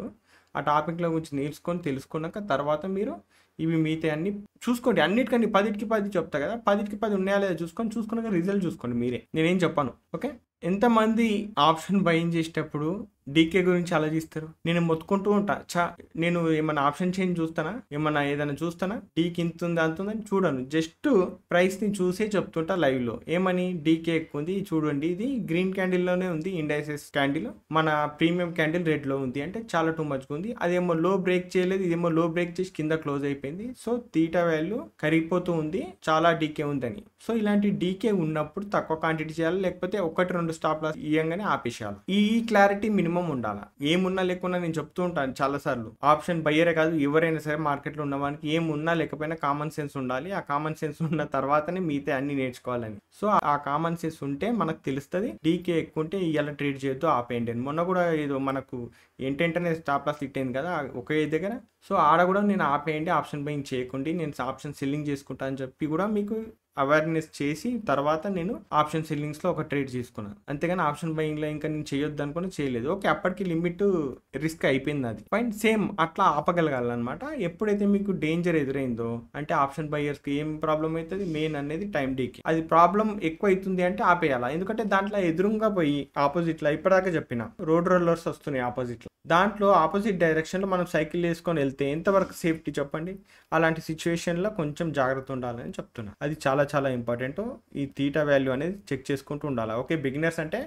Speaker 1: ఆ టాపిక్లో గురించి నేర్చుకొని తెలుసుకున్నాక తర్వాత మీరు ఇవి మిగతా అన్ని చూసుకోండి అన్నిటికంటే పదిటికి పది చెప్తా కదా పదికి పది ఉన్నాయా లేదా చూసుకొని చూసుకున్నాక రిజల్ట్ చూసుకోండి మీరే నేనేం చెప్పాను ఓకే ఎంతమంది ఆప్షన్ బయం చేసేటప్పుడు డీకే గురించి ఆలోచిస్తారు నేను మొత్తుకుంటూ ఉంటా చా నేను ఏమైనా ఆప్షన్ చేంజ్ చూస్తానా ఏమైనా ఏదైనా చూస్తానా డీకి ఇంత ఉంది అంత ఉందని చూడను జస్ట్ ప్రైస్ని చూసే చెప్తుంటా లైవ్లో ఏమని డీకే ఎక్కువ ఉంది చూడండి ఇది గ్రీన్ క్యాండిల్లోనే ఉంది ఇండైసెస్ క్యాండిల్ మన ప్రీమియం క్యాండిల్ రెడ్లో ఉంది అంటే చాలా టూ మచ్గా ఉంది అదేమో లో బ్రేక్ చేయలేదు ఇదేమో లో బ్రేక్ చేసి కింద క్లోజ్ అయిపోయింది సో తీటా వాల్యూ కరిగిపోతూ ఉంది చాలా డీకే ఉందని సో ఇలాంటి డీకే ఉన్నప్పుడు తక్కువ క్వాంటిటీ చేయాలి లేకపోతే ఒకటి రెండు స్టాప్ లాస్ ఇవ్వగానే ఆపేసేయాలి ఈ క్లారిటీ మినిమం మినిమం ఉండాలి ఏమున్నా లేకున్నా నేను చెప్తూ ఉంటాను చాలాసార్లు ఆప్షన్ బయ్యరే కాదు ఎవరైనా సరే మార్కెట్లో ఉన్నవానికి ఏమున్నా లేకపోయినా కామన్ సెన్స్ ఉండాలి ఆ కామన్ సెన్స్ ఉన్న తర్వాతనే మిగతా అన్ని నేర్చుకోవాలని సో ఆ కామన్ సెన్స్ ఉంటే మనకు తెలుస్తుంది డీకే ఎక్కువ ఉంటే ఇవాళ ట్రేడ్ చేయొద్దు ఆపేయండి అని మొన్న కూడా ఏదో మనకు ఏంటంటేనే స్టాప్ లాస్ హిట్ కదా ఒకే దగ్గర సో ఆడ కూడా నేను ఆపేయండి ఆప్షన్ బయింగ్ చేయకండి నేను ఆప్షన్ సెల్లింగ్ చేసుకుంటా అని చెప్పి కూడా మీకు అవేర్నెస్ చేసి తర్వాత నేను ఆప్షన్ సెల్లింగ్స్లో ఒక ట్రేడ్ చేసుకున్నాను అంతేగాని ఆప్షన్ బయింగ్లో ఇంకా నేను చేయొద్దు అనుకుని చేయలేదు ఓకే అప్పటికి లిమిట్ రిస్క్ అయిపోయింది అది ఫైన్ సేమ్ అట్లా ఆపగలగాలన్నమాట ఎప్పుడైతే మీకు డేంజర్ ఎదురైందో అంటే ఆప్షన్ బయ్యర్స్కి ఏం ప్రాబ్లం అవుతుంది మెయిన్ అనేది టైం డీకి అది ప్రాబ్లం ఎక్కువ అవుతుంది అంటే ఆపేయాలా ఎందుకంటే దాంట్లో ఎదురుగా పోయి ఆపోజిట్లో ఇప్పటిదాకా చెప్పిన రోడ్ రోలర్స్ వస్తున్నాయి ఆపోజిట్లో దాంట్లో ఆపోజిట్ డైరెక్షన్లో మనం సైకిల్ వేసుకొని వెళ్తే ఎంతవరకు సేఫ్టీ చెప్పండి అలాంటి సిచ్యువేషన్లో కొంచెం జాగ్రత్త ఉండాలని చెప్తున్నా అది చాలా చాలా ఇంపార్టెంట్ ఈ తీటా వాల్యూ అనేది చెక్ చేసుకుంటూ ఉండాలి ఓకే బిగినర్స్ అంటే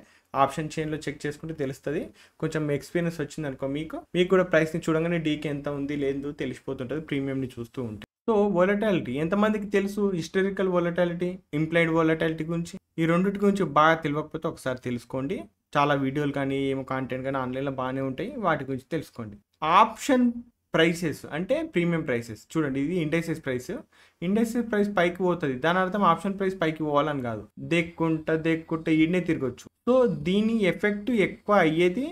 Speaker 1: ఆప్షన్ చైన్లో చెక్ చేసుకుంటే తెలుస్తుంది కొంచెం ఎక్స్పీరియన్స్ వచ్చింది అనుకో మీకు మీకు కూడా ప్రైస్ని చూడగానే డీకి ఎంత ఉంది లేదు తెలిసిపోతుంటుంది ప్రీమియంని చూస్తూ ఉంటే సో వోలటాలిటీ ఎంతమందికి తెలుసు హిస్టరికల్ వోలటాలిటీ ఇంప్లైడ్ వోలటాలిటీ గురించి ఈ రెండింటి గురించి బాగా తెలియకపోతే ఒకసారి తెలుసుకోండి చాలా వీడియోలు కానీ ఏమో కాంటెంట్ కానీ ఆన్లైన్లో బాగానే ఉంటాయి వాటి గురించి తెలుసుకోండి ఆప్షన్ ప్రైసెస్ అంటే ప్రీమియం ప్రైసెస్ చూడండి ఇది ఇండెక్సెస్ ప్రైస్ ఇండెక్సెస్ ప్రైస్ పైకి పోతుంది దాని అర్థం ఆప్షన్ ప్రైస్ పైకి పోవాలని కాదు దెక్కుంటా దెక్కుంటా ఈడనే తిరగచ్చు సో దీని ఎఫెక్ట్ ఎక్కువ అయ్యేది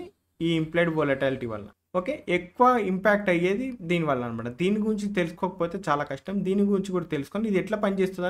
Speaker 1: ఈ ఇంప్లాయిడ్ వొలటాలిటీ వల్ల ఓకే ఎక్కువ ఇంపాక్ట్ అయ్యేది దీనివల్ల అనమాట దీని గురించి తెలుసుకోకపోతే చాలా కష్టం దీని గురించి కూడా తెలుసుకొని ఇది ఎట్లా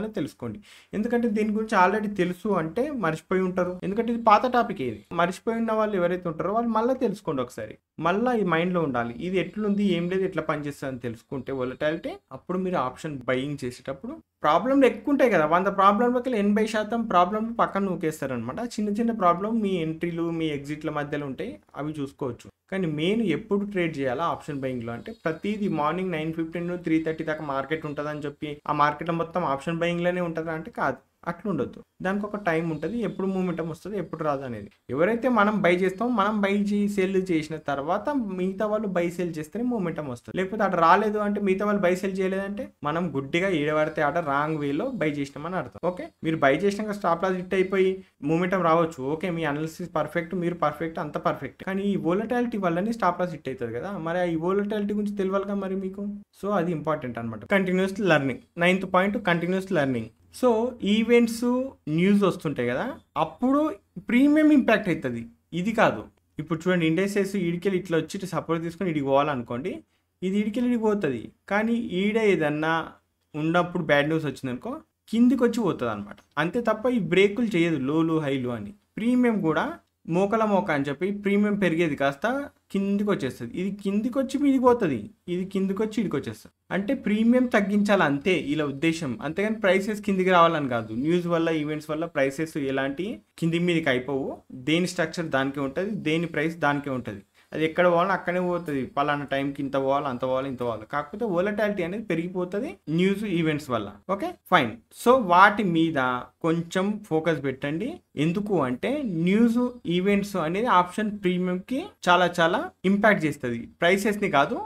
Speaker 1: అని తెలుసుకోండి ఎందుకంటే దీని గురించి ఆల్రెడీ తెలుసు అంటే మర్చిపోయి ఉంటారు ఎందుకంటే ఇది పాత టాపిక్ ఏది మర్చిపోయి ఉన్న వాళ్ళు ఎవరైతే ఉంటారో వాళ్ళు మళ్ళీ తెలుసుకోండి ఒకసారి మళ్ళీ ఈ మైండ్లో ఉండాలి ఇది ఎట్లుంది ఏం లేదు ఎట్లా పనిచేస్తుంది అని తెలుసుకుంటే వొలటాలిటీ అప్పుడు మీరు ఆప్షన్ బయింగ్ చేసేటప్పుడు ప్రాబ్లంలు ఎక్కువ ఉంటాయి కదా వంద ప్రాబ్లంలోకి ఎనభై శాతం ప్రాబ్లం పక్కన నూకేస్తారనమాట చిన్న చిన్న ప్రాబ్లం మీ ఎంట్రీలు మీ ఎగ్జిట్ల మధ్యలో ఉంటాయి అవి చూసుకోవచ్చు కానీ మెయిన్ ఎప్పుడు ట్రేడ్ చేయాలా ఆప్షన్ బయింగ్లో అంటే ప్రతిదీ morning nine fifteen three thirty దాకా మార్కెట్ ఉంటుందని చెప్పి ఆ మార్కెట్లో మొత్తం ఆప్షన్ బయింగ్లోనే ఉంటుందా అంటే కాదు అట్లా ఉండొద్దు దానికి ఒక టైం ఉంటుంది ఎప్పుడు మూమెంటం వస్తుంది ఎప్పుడు రాదు అనేది ఎవరైతే మనం బై చేస్తామో మనం బై సేల్ చేసిన తర్వాత మిగతా వాళ్ళు బై సేల్ చేస్తేనే మూమెంటం వస్తుంది లేకపోతే అటు రాలేదు అంటే మిగతా వాళ్ళు బై సేల్ చేయలేదంటే మనం గుడ్డిగా ఏడబడితే ఆట రాంగ్ వేలో బై చేసినామని అర్థం ఓకే మీరు బై చేసినాక స్టాప్ లాస్ హిట్ అయిపోయి మూమెంటం రావచ్చు ఓకే మీ అనాలిసిస్ పర్ఫెక్ట్ మీరు పర్ఫెక్ట్ అంత పర్ఫెక్ట్ కానీ ఈ వోలటాలిటీ వల్లనే స్టాప్ లాస్ హిట్ అవుతుంది కదా మరి ఈ వోలటాలిటీ గురించి తెలియాలిగా మరి మీకు సో అది ఇంపార్టెంట్ అనమాట continuous learning ninth point continuous learning so events news వస్తుంటాయి కదా అప్పుడు ప్రీమియం ఇంపాక్ట్ అవుతుంది ఇది కాదు ఇప్పుడు చూడండి ఇండస్ట్రీస్ ఈడికెళ్ళి ఇట్లా వచ్చి సపోర్ట్ తీసుకొని ఇడికి పోవాలనుకోండి ఇది ఈడికెళ్ళి ఇడికి పోతుంది కానీ ఈడ ఏదన్నా ఉన్నప్పుడు బ్యాడ్ న్యూస్ వచ్చిందనుకో కిందికి వచ్చి పోతుంది అనమాట అంతే తప్ప ఈ బ్రేకులు చేయదు లోలు హైలు అని ప్రీమియం కూడా మోకల మోక అని చెప్పి ప్రీమియం పెరిగేది కాస్త కిందికి వచ్చేస్తుంది ఇది కిందికి వచ్చి ఇది పోతుంది ఇది కిందికి వచ్చి ఇడికి వచ్చేస్తుంది అంటే ప్రీమియం తగ్గించాలి అంతే ఇలా ఉద్దేశం అంతేగాని ప్రైసెస్ కిందికి రావాలని కాదు న్యూస్ వల్ల ఈవెంట్స్ వల్ల ప్రైసెస్ ఎలాంటి కింది మీదకి అయిపోవు దేని స్ట్రక్చర్ దానికే ఉంటుంది దేని ప్రైస్ దానికే ఉంటుంది అది ఎక్కడ పోవాలని అక్కడే పోతుంది పలానా టైంకి ఇంత పోవాలి అంత పోవాలి ఇంత పోవాలి కాకపోతే ఓలటాలిటీ అనేది పెరిగిపోతుంది న్యూస్ ఈవెంట్స్ వల్ల ఓకే ఫైన్ సో వాటి మీద కొంచెం ఫోకస్ పెట్టండి ఎందుకు అంటే న్యూస్ ఈవెంట్స్ అనేది ఆప్షన్ ప్రీమియంకి చాలా చాలా ఇంపాక్ట్ చేస్తుంది ప్రైసెస్ని కాదు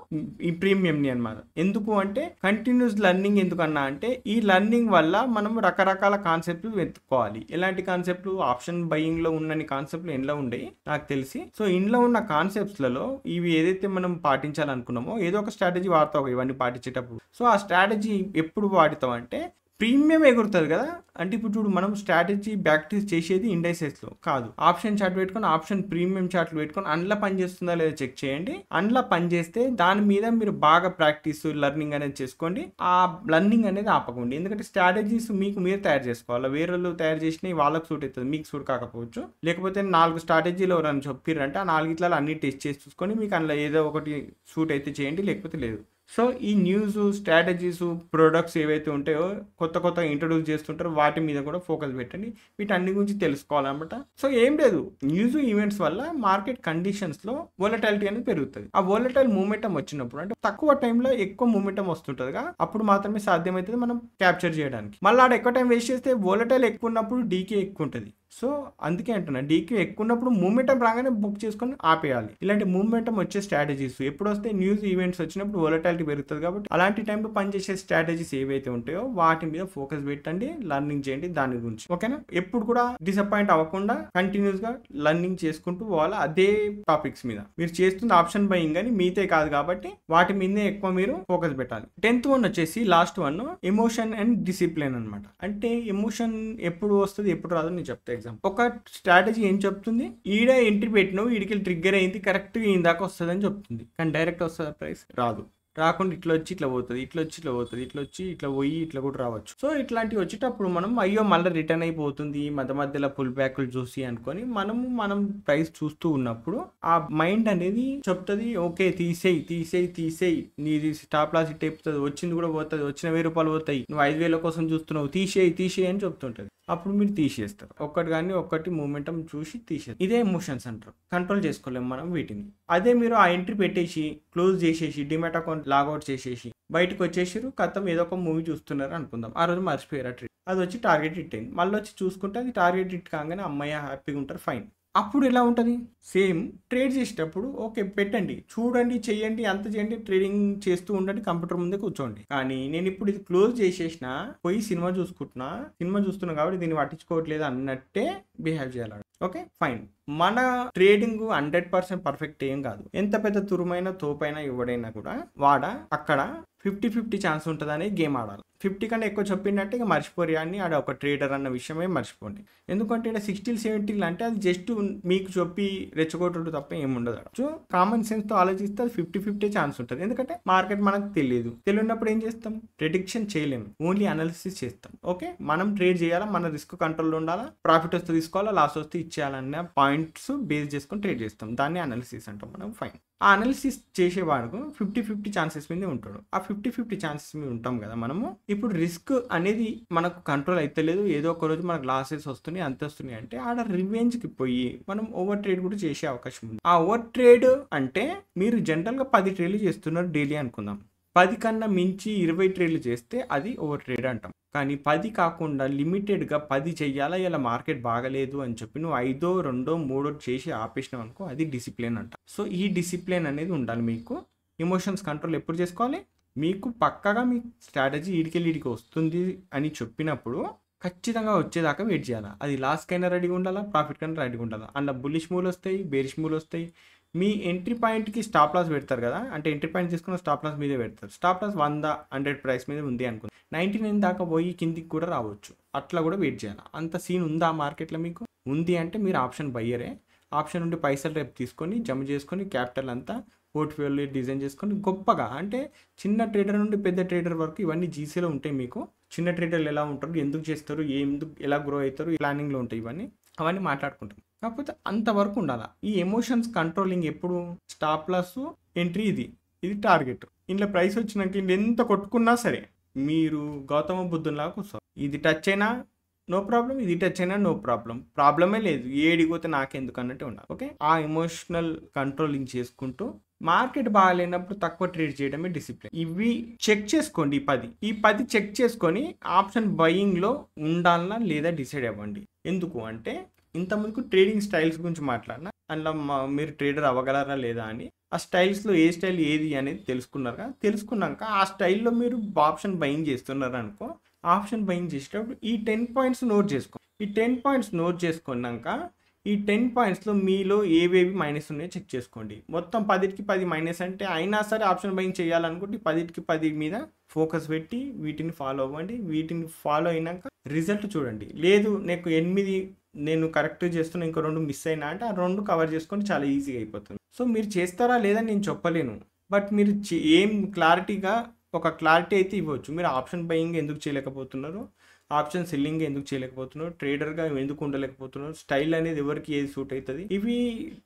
Speaker 1: ఈ ప్రీమియంని అనమాట ఎందుకు అంటే కంటిన్యూస్ లర్నింగ్ ఎందుకన్నా అంటే ఈ లర్నింగ్ వల్ల మనం రకరకాల కాన్సెప్ట్లు వెతుక్కోవాలి ఎలాంటి కాన్సెప్ట్లు ఆప్షన్ బయింగ్లో ఉన్న కాన్సెప్ట్లు ఎండ్లో ఉండేవి నాకు తెలిసి సో ఇంట్లో ఉన్న కాన్సెప్ట్స్ ఎగ్జామ్స్లలో ఇవి ఏదైతే మనం పాటించాలనుకున్నామో ఏదో ఒక స్ట్రాటజీ వాడతావు ఇవన్నీ పాటించేటప్పుడు సో ఆ స్ట్రాటజీ ఎప్పుడు వాడతాం అంటే ప్రీమియం ఎగురుతుంది కదా అంటే ఇప్పుడు చూడు మనం స్ట్రాటజీ ప్రాక్టీస్ చేసేది ఇండైసెస్లో కాదు ఆప్షన్ చార్ట్ పెట్టుకొని ఆప్షన్ ప్రీమియం చార్ట్లు పెట్టుకొని అండ్ల చేస్తుందా లేదా చెక్ చేయండి అండ్ల పనిచేస్తే దాని మీద మీరు బాగా ప్రాక్టీస్ లర్నింగ్ అనేది చేసుకోండి ఆ లర్నింగ్ అనేది ఆపకండి ఎందుకంటే స్ట్రాటజీస్ మీకు మీరు తయారు చేసుకోవాలి వేరే వాళ్ళు తయారు చేసినవి వాళ్ళకి సూట్ అవుతుంది మీకు సూట్ కాకపోవచ్చు లేకపోతే నాలుగు స్ట్రాటజీలు ఎవరైనా చెప్పారంటే ఆ నాలుగు ఇట్లా అన్ని టెస్ట్ చేసి చూసుకొని మీకు అందులో ఏదో ఒకటి సూట్ అయితే చేయండి లేకపోతే లేదు సో ఈ న్యూస్ స్ట్రాటజీస్ ప్రొడక్ట్స్ ఏవైతే ఉంటాయో కొత్త కొత్త ఇంట్రడ్యూస్ చేస్తుంటారో వాటి మీద కూడా ఫోకస్ పెట్టండి వీటన్ని గురించి తెలుసుకోవాలన్నమాట సో ఏం లేదు న్యూస్ ఈవెంట్స్ వల్ల మార్కెట్ కండిషన్స్లో వోలటాలిటీ అనేది పెరుగుతుంది ఆ వోలటైల్ మూమెంటం వచ్చినప్పుడు అంటే తక్కువ టైంలో ఎక్కువ మూమెంటం వస్తుంటుందిగా అప్పుడు మాత్రమే సాధ్యమవుతుంది మనం క్యాప్చర్ చేయడానికి మళ్ళీ ఆడ ఎక్కువ టైం వేస్ట్ చేస్తే వోలటైల్ ఎక్కువ ఉన్నప్పుడు డీకే ఎక్కువ ఉంటుంది సో అందుకే అంటున్నా డీక్యూ ఎక్కువ ఉన్నప్పుడు మూమెంటం రాగానే బుక్ చేసుకొని ఆపేయాలి ఇలాంటి మూమెంటం వచ్చే స్ట్రాటజీస్ ఎప్పుడు వస్తే న్యూస్ ఈవెంట్స్ వచ్చినప్పుడు వొలటాలిటీ పెరుగుతుంది కాబట్టి అలాంటి టైంలో పనిచేసే స్ట్రాటజీస్ ఏవైతే ఉంటాయో వాటి మీద ఫోకస్ పెట్టండి లర్నింగ్ చేయండి దాని గురించి ఓకేనా ఎప్పుడు కూడా డిసప్పాయింట్ అవ్వకుండా కంటిన్యూస్ గా లర్నింగ్ చేసుకుంటూ పోవాలి అదే టాపిక్స్ మీద మీరు చేస్తున్న ఆప్షన్ బయింగ్ కానీ మీతే కాదు కాబట్టి వాటి మీదే ఎక్కువ మీరు ఫోకస్ పెట్టాలి టెన్త్ వన్ వచ్చేసి last one emotion and discipline అనమాట అంటే ఎమోషన్ ఎప్పుడు వస్తుంది ఎప్పుడు రాదు నేను చెప్తాను ఎగ్జామ్ ఒక స్ట్రాటజీ ఏం చెప్తుంది ఈడ ఎంట్రీ పెట్టినావు ఈడికి ట్రిగ్గర్ అయింది కరెక్ట్గా ఇందాక అని చెప్తుంది కానీ డైరెక్ట్ వస్తుందా ప్రైస్ రాదు రాకుండా ఇట్లా వచ్చి ఇట్లా పోతుంది ఇట్లా వచ్చి ఇట్లా పోతుంది ఇట్లా వచ్చి ఇట్లా పోయి ఇట్లా కూడా రావచ్చు సో ఇట్లాంటివి వచ్చేటప్పుడు మనం అయ్యో మళ్ళీ రిటర్న్ అయిపోతుంది మధ్య మధ్యలో ఫుల్ బ్యాక్లు చూసి అనుకొని మనము మనం ప్రైస్ చూస్తూ ఉన్నప్పుడు ఆ మైండ్ అనేది చెప్తుంది ఓకే తీసేయి తీసేయి తీసేయి నీది స్టాప్ లాస్ ఇట్ అయిపోతుంది వచ్చింది కూడా పోతుంది వచ్చిన వెయ్యి రూపాయలు పోతాయి నువ్వు ఐదు వేల కోసం చూస్తున్నావు తీసేయి తీసేయి అని చెప్తుంటది అప్పుడు మీరు తీసేస్తారు ఒక్కటి కానీ ఒక్కటి మూమెంటం చూసి తీసేస్తారు ఇదే ఎమోషన్స్ అంటారు కంట్రోల్ చేసుకోలేము మనం వీటిని అదే మీరు ఆ ఎంట్రీ పెట్టేసి క్లోజ్ చేసేసి డిమెట్ అకౌంట్ లాగౌట్ చేసేసి బయటకు వచ్చేసారు కథం ఏదో ఒక మూవీ చూస్తున్నారు అనుకుందాం ఆ రోజు మర్చిపోయారు ట్రిప్ ట్రీట్ అది వచ్చి టార్గెట్ హిట్ అయింది మళ్ళీ వచ్చి చూసుకుంటే అది టార్గెట్ హిట్ కాగానే అమ్మాయి హ్యాపీగా ఉంటారు ఫైన్ అప్పుడు ఎలా ఉంటుంది సేమ్ ట్రేడ్ చేసేటప్పుడు ఓకే పెట్టండి చూడండి చేయండి అంత చేయండి ట్రేడింగ్ చేస్తూ ఉండండి కంప్యూటర్ ముందే కూర్చోండి కానీ నేను ఇప్పుడు ఇది క్లోజ్ చేసేసిన పోయి సినిమా చూసుకుంటున్నా సినిమా చూస్తున్నా కాబట్టి దీన్ని పట్టించుకోవట్లేదు అన్నట్టే బిహేవ్ చేయాలి ఓకే ఫైన్ మన ట్రేడింగ్ హండ్రెడ్ పర్సెంట్ పర్ఫెక్ట్ ఏం కాదు ఎంత పెద్ద తురుమైన తోపైనా ఇవ్వడైనా కూడా వాడ అక్కడ ఫిఫ్టీ ఫిఫ్టీ ఛాన్స్ ఉంటుందని గేమ్ ఆడాలి ఫిఫ్టీ కన్నా ఎక్కువ చెప్పిండంటే ఇక మర్చిపోరు అని ఆడ ఒక ట్రేడర్ అన్న విషయమే మర్చిపోండి ఎందుకంటే ఇక్కడ సిక్స్టీ సెవెంటీలు అంటే అది జస్ట్ మీకు చెప్పి రెచ్చగొట్టడు తప్ప ఏముండదు సో కామన్ సెన్స్తో ఆలోచిస్తే అది ఫిఫ్టీ ఫిఫ్టీ ఛాన్స్ ఉంటుంది ఎందుకంటే మార్కెట్ మనకు తెలియదు తెలియనప్పుడు ఏం చేస్తాం ప్రిడిక్షన్ చేయలేము ఓన్లీ అనాలిసిస్ చేస్తాం ఓకే మనం ట్రేడ్ చేయాలా మన రిస్క్ కంట్రోల్లో ఉండాలా ప్రాఫిట్ వస్తే తీసుకోవాలా లాస్ వస్తే ఇచ్చేయాలన్న పాయింట్స్ బేస్ చేసుకొని ట్రేడ్ చేస్తాం దాన్ని అనాలిసిస్ అంటాం మనం ఫైన్ ఆ అనాలిసిస్ చేసేవాడుకు ఫిఫ్టీ ఫిఫ్టీ ఛాన్సెస్ మీద ఉంటాడు ఆ ఫిఫ్టీ ఫిఫ్టీ ఛాన్సెస్ మీద ఉంటాం కదా మనము ఇప్పుడు రిస్క్ అనేది మనకు కంట్రోల్ అవుతలేదు ఏదో ఒక రోజు మనకు లాసెస్ వస్తున్నాయి అంత వస్తున్నాయి అంటే ఆడ రివెంజ్కి పోయి మనం ఓవర్ ట్రేడ్ కూడా చేసే అవకాశం ఉంది ఆ ఓవర్ ట్రేడ్ అంటే మీరు జనరల్గా పది ట్రేడ్లు చేస్తున్నారు డైలీ అనుకుందాం పది కన్నా మించి ఇరవై ట్రేడ్లు చేస్తే అది ఓవర్ ట్రేడ్ అంటాం కానీ పది కాకుండా లిమిటెడ్గా పది చెయ్యాలా ఇలా మార్కెట్ బాగలేదు అని చెప్పి నువ్వు ఐదో రెండో మూడో చేసి ఆపేసినావు అనుకో అది డిసిప్లిన్ అంట సో ఈ డిసిప్లిన్ అనేది ఉండాలి మీకు ఎమోషన్స్ కంట్రోల్ ఎప్పుడు చేసుకోవాలి మీకు పక్కగా మీ స్ట్రాటజీ ఈడికెళ్ళి ఈడికి వస్తుంది అని చెప్పినప్పుడు ఖచ్చితంగా వచ్చేదాకా వెయిట్ చేయాలి అది లాస్ట్ కైనా రెడీగా ఉండాలా ప్రాఫిట్ కైనా రెడీగా ఉండాలా అండ్ బుల్లిష్ మూలు వస్తాయి బేరిష్ మూలు వస్తాయి మీ ఎంట్రీ పాయింట్కి స్టాప్ లాస్ పెడతారు కదా అంటే ఎంట్రీ పాయింట్ తీసుకున్న స్టాప్ లాస్ మీదే పెడతారు స్టాప్ లాస్ వంద హండ్రెడ్ ప్రైస్ మీద ఉంది అనుకుంది నైంటీ నైన్ దాకా పోయి కిందికి కూడా రావచ్చు అట్లా కూడా వెయిట్ చేయాలి అంత సీన్ ఉందా మార్కెట్లో మీకు ఉంది అంటే మీరు ఆప్షన్ బయ్యరే ఆప్షన్ నుండి పైసలు రేపు తీసుకొని జమ చేసుకొని క్యాపిటల్ అంతా పోర్ట్ఫోలియో డిజైన్ చేసుకొని గొప్పగా అంటే చిన్న ట్రేడర్ నుండి పెద్ద ట్రేడర్ వరకు ఇవన్నీ జీసీలో ఉంటాయి మీకు చిన్న ట్రేడర్లు ఎలా ఉంటారు ఎందుకు చేస్తారు ఎందుకు ఎలా గ్రో అవుతారు ప్లానింగ్లో ఉంటాయి ఇవన్నీ అవన్నీ మాట్లాడుకుంటాం కాకపోతే అంతవరకు ఉండాలి ఈ ఎమోషన్స్ కంట్రోలింగ్ ఎప్పుడు స్టాప్ లాస్ ఎంట్రీ ఇది ఇది టార్గెట్ ఇంట్లో ప్రైస్ వచ్చినాక ఇంట్లో ఎంత కొట్టుకున్నా సరే మీరు గౌతమ బుద్ధునిలాగా వస్తారు ఇది టచ్ అయినా నో ప్రాబ్లం ఇది టచ్ అయినా నో ప్రాబ్లం ప్రాబ్లమే లేదు ఏడిపోతే నాకెందుకు అన్నట్టు ఉండాలి ఓకే ఆ ఎమోషనల్ కంట్రోలింగ్ చేసుకుంటూ మార్కెట్ బాగాలేనప్పుడు తక్కువ ట్రేడ్ చేయడమే డిసిప్లిన్ ఇవి చెక్ చేసుకోండి ఈ పది ఈ పది చెక్ చేసుకొని ఆప్షన్ లో ఉండాలన్నా లేదా డిసైడ్ అవ్వండి ఎందుకు అంటే ఇంత ముందుకు ట్రేడింగ్ స్టైల్స్ గురించి మాట్లాడినా అందులో మీరు ట్రేడర్ అవ్వగలరా లేదా అని ఆ స్టైల్స్లో ఏ స్టైల్ ఏది అనేది తెలుసుకున్నారా తెలుసుకున్నాక ఆ స్టైల్లో మీరు ఆప్షన్ బయింగ్ చేస్తున్నారు అనుకో ఆప్షన్ బయింగ్ చేసేటప్పుడు ఈ టెన్ పాయింట్స్ నోట్ చేసుకోండి ఈ టెన్ పాయింట్స్ నోట్ చేసుకున్నాక ఈ టెన్ పాయింట్స్లో మీలో ఏవేవి మైనస్ ఉన్నాయో చెక్ చేసుకోండి మొత్తం పదిటికి పది మైనస్ అంటే అయినా సరే ఆప్షన్ బయింగ్ చేయాలనుకుంటే పదిటికి పది మీద ఫోకస్ పెట్టి వీటిని ఫాలో అవ్వండి వీటిని ఫాలో అయినాక రిజల్ట్ చూడండి లేదు నాకు ఎనిమిది నేను కరెక్ట్ చేస్తున్నా ఇంకో రెండు మిస్ అయినా అంటే ఆ రెండు కవర్ చేసుకొని చాలా ఈజీగా అయిపోతుంది సో మీరు చేస్తారా లేదా నేను చెప్పలేను బట్ మీరు ఏం క్లారిటీగా ఒక క్లారిటీ అయితే ఇవ్వచ్చు మీరు ఆప్షన్ బయింగ్ ఎందుకు చేయలేకపోతున్నారు ఆప్షన్ సెల్లింగ్ ఎందుకు చేయలేకపోతున్నావు ట్రేడర్గా ఎందుకు ఉండలేకపోతున్నారు స్టైల్ అనేది ఎవరికి ఏది సూట్ అవుతుంది ఇవి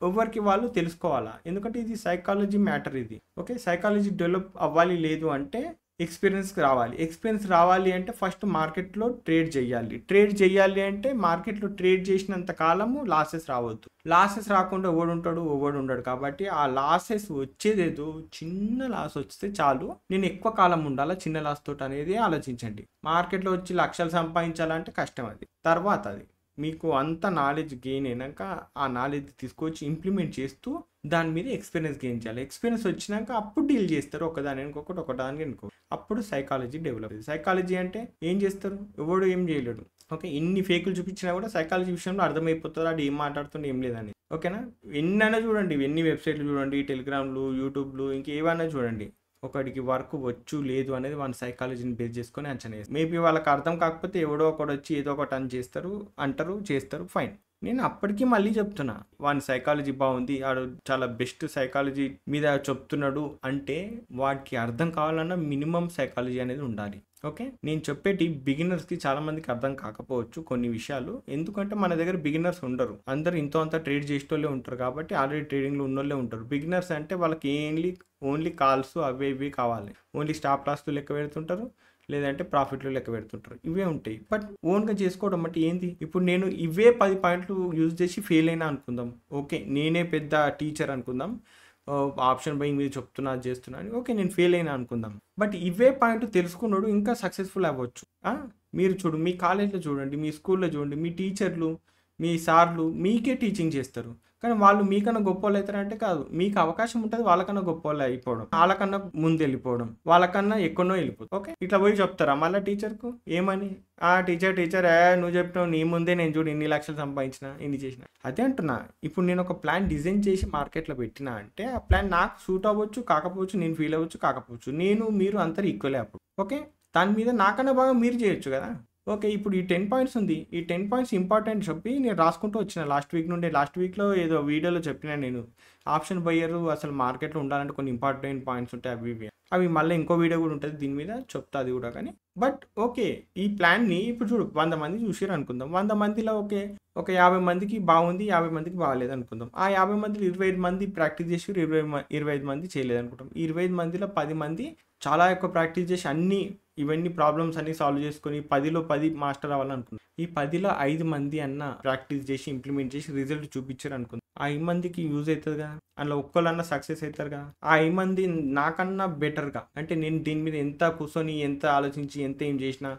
Speaker 1: ఎవరికి వాళ్ళు తెలుసుకోవాలా ఎందుకంటే ఇది సైకాలజీ మ్యాటర్ ఇది ఓకే సైకాలజీ డెవలప్ అవ్వాలి లేదు అంటే ఎక్స్పీరియన్స్ రావాలి ఎక్స్పీరియన్స్ రావాలి అంటే ఫస్ట్ మార్కెట్లో ట్రేడ్ చేయాలి ట్రేడ్ చేయాలి అంటే మార్కెట్లో ట్రేడ్ చేసినంత కాలము లాసెస్ రావద్దు లాసెస్ రాకుండా ఉంటాడు ఎవడు ఉండడు కాబట్టి ఆ లాసెస్ వచ్చేదేదో చిన్న లాస్ వస్తే చాలు నేను ఎక్కువ కాలం ఉండాలా చిన్న లాస్ తోటి అనేది ఆలోచించండి మార్కెట్లో వచ్చి లక్షలు సంపాదించాలంటే కష్టం అది తర్వాత అది మీకు అంత నాలెడ్జ్ గెయిన్ అయినాక ఆ నాలెడ్జ్ తీసుకొచ్చి ఇంప్లిమెంట్ చేస్తూ దాని మీద ఎక్స్పీరియన్స్ గెయిన్ చేయాలి ఎక్స్పీరియన్స్ వచ్చినాక అప్పుడు డీల్ చేస్తారు ఒకదాని ఇంకొకటి ఒకదానికి ఇంకో అప్పుడు సైకాలజీ డెవలప్ అవుతుంది సైకాలజీ అంటే ఏం చేస్తారు ఎవడు ఏం చేయలేడు ఓకే ఎన్ని ఫేకులు చూపించినా కూడా సైకాలజీ విషయంలో అర్థమైపోతుంది అది ఏం మాట్లాడుతుంది ఏం లేదని ఓకేనా ఎన్నైనా చూడండి ఎన్ని వెబ్సైట్లు చూడండి టెలిగ్రామ్లు యూట్యూబ్లు ఇంకేవైనా చూడండి ఒకడికి వర్క్ వచ్చు లేదు అనేది వాళ్ళ సైకాలజీని బేస్ చేసుకొని అంచనా వేస్తారు మేబీ వాళ్ళకి అర్థం కాకపోతే ఎవడో ఒకడు వచ్చి ఏదో ఒకటి అని చేస్తారు అంటారు చేస్తారు ఫైన్ నేను అప్పటికీ మళ్ళీ చెప్తున్నా వాని సైకాలజీ బాగుంది వాడు చాలా బెస్ట్ సైకాలజీ మీద చెప్తున్నాడు అంటే వాడికి అర్థం కావాలన్నా మినిమం సైకాలజీ అనేది ఉండాలి ఓకే నేను చెప్పేటి బిగినర్స్కి చాలామందికి అర్థం కాకపోవచ్చు కొన్ని విషయాలు ఎందుకంటే మన దగ్గర బిగినర్స్ ఉండరు అందరు ఇంత అంతా ట్రేడ్ చేసేటోళ్ళే ఉంటారు కాబట్టి ఆల్రెడీ ట్రేడింగ్లో ఉన్నోళ్ళే ఉంటారు బిగినర్స్ అంటే వాళ్ళకి ఏంలీ ఓన్లీ కాల్స్ అవి ఇవి కావాలి ఓన్లీ స్టాప్ లాస్లు లెక్క పెడుతుంటారు లేదంటే ప్రాఫిట్లు లెక్క పెడుతుంటారు ఇవే ఉంటాయి బట్ ఓన్గా చేసుకోవడం అంటే ఏంది ఇప్పుడు నేను ఇవే పది పాయింట్లు యూజ్ చేసి ఫెయిల్ అయినా అనుకుందాం ఓకే నేనే పెద్ద టీచర్ అనుకుందాం ఆప్షన్ బయింగ్ మీద చెప్తున్నా చేస్తున్నా అని ఓకే నేను ఫెయిల్ అయినా అనుకుందాం బట్ ఇవే పాయింట్ తెలుసుకున్నాడు ఇంకా సక్సెస్ఫుల్ అవ్వచ్చు మీరు చూడు మీ కాలేజ్లో చూడండి మీ స్కూల్లో చూడండి మీ టీచర్లు మీ సార్లు మీకే టీచింగ్ చేస్తారు కానీ వాళ్ళు మీకన్నా గొప్ప వాళ్ళు అవుతారంటే కాదు మీకు అవకాశం ఉంటుంది వాళ్ళకన్నా గొప్ప వాళ్ళు అయిపోవడం వాళ్ళకన్నా ముందు వెళ్ళిపోవడం వాళ్ళకన్నా ఎక్కడో వెళ్ళిపోతుంది ఓకే ఇట్లా పోయి చెప్తారా మళ్ళీ టీచర్కు ఏమని ఆ టీచర్ టీచర్ ఏ నువ్వు చెప్పినావు నీ ముందే నేను చూడు ఇన్ని లక్షలు సంపాదించిన ఇన్ని చేసిన అదే అంటున్నా ఇప్పుడు నేను ఒక ప్లాన్ డిజైన్ చేసి మార్కెట్లో పెట్టినా అంటే ఆ ప్లాన్ నాకు సూట్ అవ్వచ్చు కాకపోవచ్చు నేను ఫీల్ అవ్వచ్చు కాకపోవచ్చు నేను మీరు అందరు ఈక్వలే అప్పుడు ఓకే దాని మీద నాకన్నా బాగా మీరు చేయొచ్చు కదా ఓకే ఇప్పుడు ఈ టెన్ పాయింట్స్ ఉంది ఈ టెన్ పాయింట్స్ ఇంపార్టెంట్ చెప్పి నేను రాసుకుంటూ వచ్చిన లాస్ట్ వీక్ నుండి లాస్ట్ వీక్లో ఏదో వీడియోలో చెప్పిన నేను ఆప్షన్ బయ్యరు అసలు మార్కెట్లో ఉండాలంటే కొన్ని ఇంపార్టెంట్ పాయింట్స్ ఉంటాయి అవి ఇవి అవి మళ్ళీ ఇంకో వీడియో కూడా ఉంటుంది దీని మీద చెప్తా అది కూడా కానీ బట్ ఓకే ఈ ప్లాన్ని ఇప్పుడు చూడు వంద మంది చూసారు అనుకుందాం వంద మందిలో ఓకే ఒక యాభై మందికి బాగుంది యాభై మందికి బాగాలేదు అనుకుందాం ఆ యాభై మందిలో ఇరవై ఐదు మంది ప్రాక్టీస్ చేసి ఇరవై ఇరవై ఐదు మంది చేయలేదు అనుకుంటాం ఇరవై ఐదు మందిలో పది మంది చాలా ఎక్కువ ప్రాక్టీస్ చేసి అన్ని ఇవన్నీ ప్రాబ్లమ్స్ అన్ని సాల్వ్ చేసుకొని పదిలో పది మాస్టర్ అవ్వాలనుకున్నాను ఈ పదిలో ఐదు మంది అన్న ప్రాక్టీస్ చేసి ఇంప్లిమెంట్ చేసి రిజల్ట్ చూపించారు అనుకుంది ఆ ఐదు మందికి యూజ్ అవుతుందిగా అందులో ఒక్కళ్ళన్న సక్సెస్ అవుతారుగా ఆ ఐదు మంది నాకన్నా బెటర్గా అంటే నేను దీని మీద ఎంత కూర్చొని ఎంత ఆలోచించి ఎంత ఏం చేసినా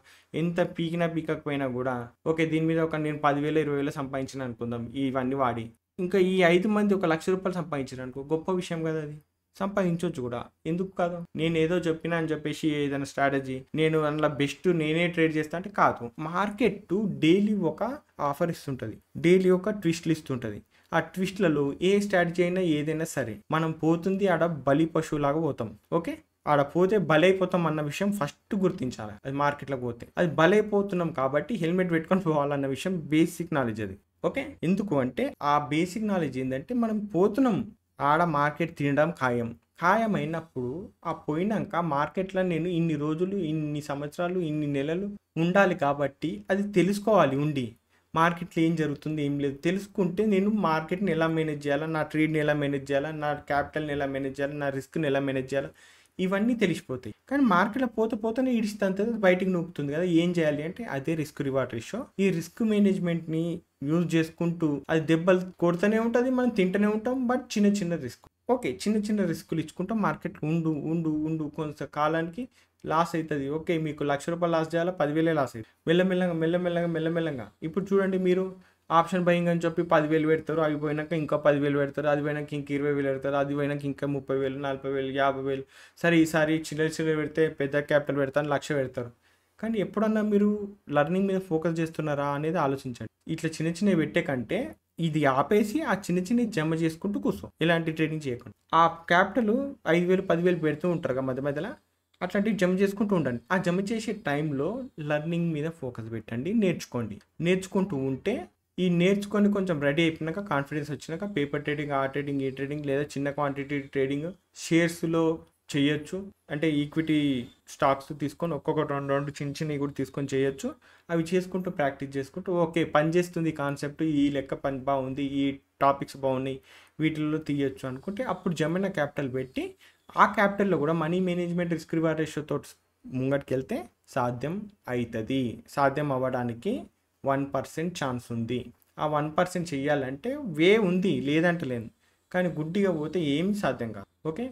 Speaker 1: ఎంత పీకినా పీకకపోయినా కూడా ఓకే దీని మీద ఒక నేను పదివేల ఇరవై వేలు సంపాదించిన అనుకుందాం ఇవన్నీ వాడి ఇంకా ఈ ఐదు మంది ఒక లక్ష రూపాయలు సంపాదించారు అనుకో గొప్ప విషయం కదా అది సంపాదించవచ్చు కూడా ఎందుకు కాదు నేను ఏదో చెప్పినా అని చెప్పేసి ఏదైనా స్ట్రాటజీ నేను అందులో బెస్ట్ నేనే ట్రేడ్ చేస్తా అంటే కాదు మార్కెట్ డైలీ ఒక ఆఫర్ ఇస్తుంటుంది డైలీ ఒక ట్విస్ట్లు ఇస్తుంటుంది ఆ ట్విస్ట్లలో ఏ స్ట్రాటజీ అయినా ఏదైనా సరే మనం పోతుంది ఆడ బలి పశువులాగా పోతాం ఓకే ఆడ పోతే బలైపోతాం అన్న విషయం ఫస్ట్ గుర్తించాలి అది మార్కెట్లో పోతే అది బలైపోతున్నాం కాబట్టి హెల్మెట్ పెట్టుకొని పోవాలన్న విషయం బేసిక్ నాలెడ్జ్ అది ఓకే ఎందుకు అంటే ఆ బేసిక్ నాలెడ్జ్ ఏంటంటే మనం పోతున్నాం ఆడ మార్కెట్ తినడం ఖాయం ఖాయమైనప్పుడు ఆ పోయినాక మార్కెట్లో నేను ఇన్ని రోజులు ఇన్ని సంవత్సరాలు ఇన్ని నెలలు ఉండాలి కాబట్టి అది తెలుసుకోవాలి ఉండి మార్కెట్లో ఏం జరుగుతుంది ఏం లేదు తెలుసుకుంటే నేను మార్కెట్ని ఎలా మేనేజ్ చేయాలా నా ట్రేడ్ని ఎలా మేనేజ్ చేయాలా నా క్యాపిటల్ని ఎలా మేనేజ్ చేయాలా నా రిస్క్ని ఎలా మేనేజ్ చేయాలా ఇవన్నీ తెలిసిపోతాయి కానీ మార్కెట్లో పోత పోతనే ఇడిచితంత బయటికి నూపుతుంది కదా ఏం చేయాలి అంటే అదే రిస్క్ రివార్డ్ రేషియో ఈ రిస్క్ మేనేజ్మెంట్ని యూజ్ చేసుకుంటూ అది దెబ్బలు కొడుతూనే ఉంటుంది మనం తింటూనే ఉంటాం బట్ చిన్న చిన్న రిస్క్ ఓకే చిన్న చిన్న రిస్కులు ఇచ్చుకుంటాం మార్కెట్ ఉండు ఉండు ఉండు కొంత కాలానికి లాస్ అవుతుంది ఓకే మీకు లక్ష రూపాయలు లాస్ చేయాలా పదివేలే లాస్ అవుతుంది మెల్లమెల్లగా మెల్లమెల్లగా మెల్లమెల్లగా ఇప్పుడు చూడండి మీరు ఆప్షన్ బయింగ్ అని చెప్పి పదివేలు పెడతారు అవి పోయినాక ఇంకా పదివేలు పెడతారు అది పోయినాక ఇంక ఇరవై వేలు పెడతారు అది పోయినాక ఇంకా ముప్పై వేలు నలభై వేలు యాభై వేలు సరే ఈసారి చిల్లర చిల్లర పెడితే పెద్ద క్యాపిటల్ పెడతాను లక్ష పెడతారు కానీ ఎప్పుడన్నా మీరు లర్నింగ్ మీద ఫోకస్ చేస్తున్నారా అనేది ఆలోచించండి ఇట్లా చిన్న చిన్నవి పెట్టే కంటే ఇది ఆపేసి ఆ చిన్న చిన్న జమ చేసుకుంటూ కూర్చో ఇలాంటి ట్రేడింగ్ చేయకుండా ఆ క్యాపిటల్ ఐదు వేలు పదివేలు పెడుతూ ఉంటారు కదా మధ్య మధ్యలో అట్లాంటివి జమ చేసుకుంటూ ఉండండి ఆ జమ చేసే టైంలో లర్నింగ్ మీద ఫోకస్ పెట్టండి నేర్చుకోండి నేర్చుకుంటూ ఉంటే ఈ నేర్చుకొని కొంచెం రెడీ అయిపోయినాక కాన్ఫిడెన్స్ వచ్చినాక పేపర్ ట్రేడింగ్ ఆ ట్రేడింగ్ ఈ ట్రేడింగ్ లేదా చిన్న క్వాంటిటీ ట్రేడింగ్ షేర్స్లో చేయొచ్చు అంటే ఈక్విటీ స్టాక్స్ తీసుకొని ఒక్కొక్క రెండు రెండు చిన్న చిన్నవి కూడా తీసుకొని చేయొచ్చు అవి చేసుకుంటూ ప్రాక్టీస్ చేసుకుంటూ ఓకే పనిచేస్తుంది కాన్సెప్ట్ ఈ లెక్క పని బాగుంది ఈ టాపిక్స్ బాగున్నాయి వీటిల్లో తీయొచ్చు అనుకుంటే అప్పుడు జమైన క్యాపిటల్ పెట్టి ఆ క్యాపిటల్లో కూడా మనీ మేనేజ్మెంట్ రిస్క్ రివార్డ్ రేషియోతో ముంగటికి వెళ్తే సాధ్యం అవుతుంది సాధ్యం అవ్వడానికి వన్ పర్సెంట్ ఛాన్స్ ఉంది ఆ వన్ పర్సెంట్ చేయాలంటే వే ఉంది లేదంటే లేదు కానీ గుడ్డిగా పోతే ఏమి సాధ్యం కాదు ఓకే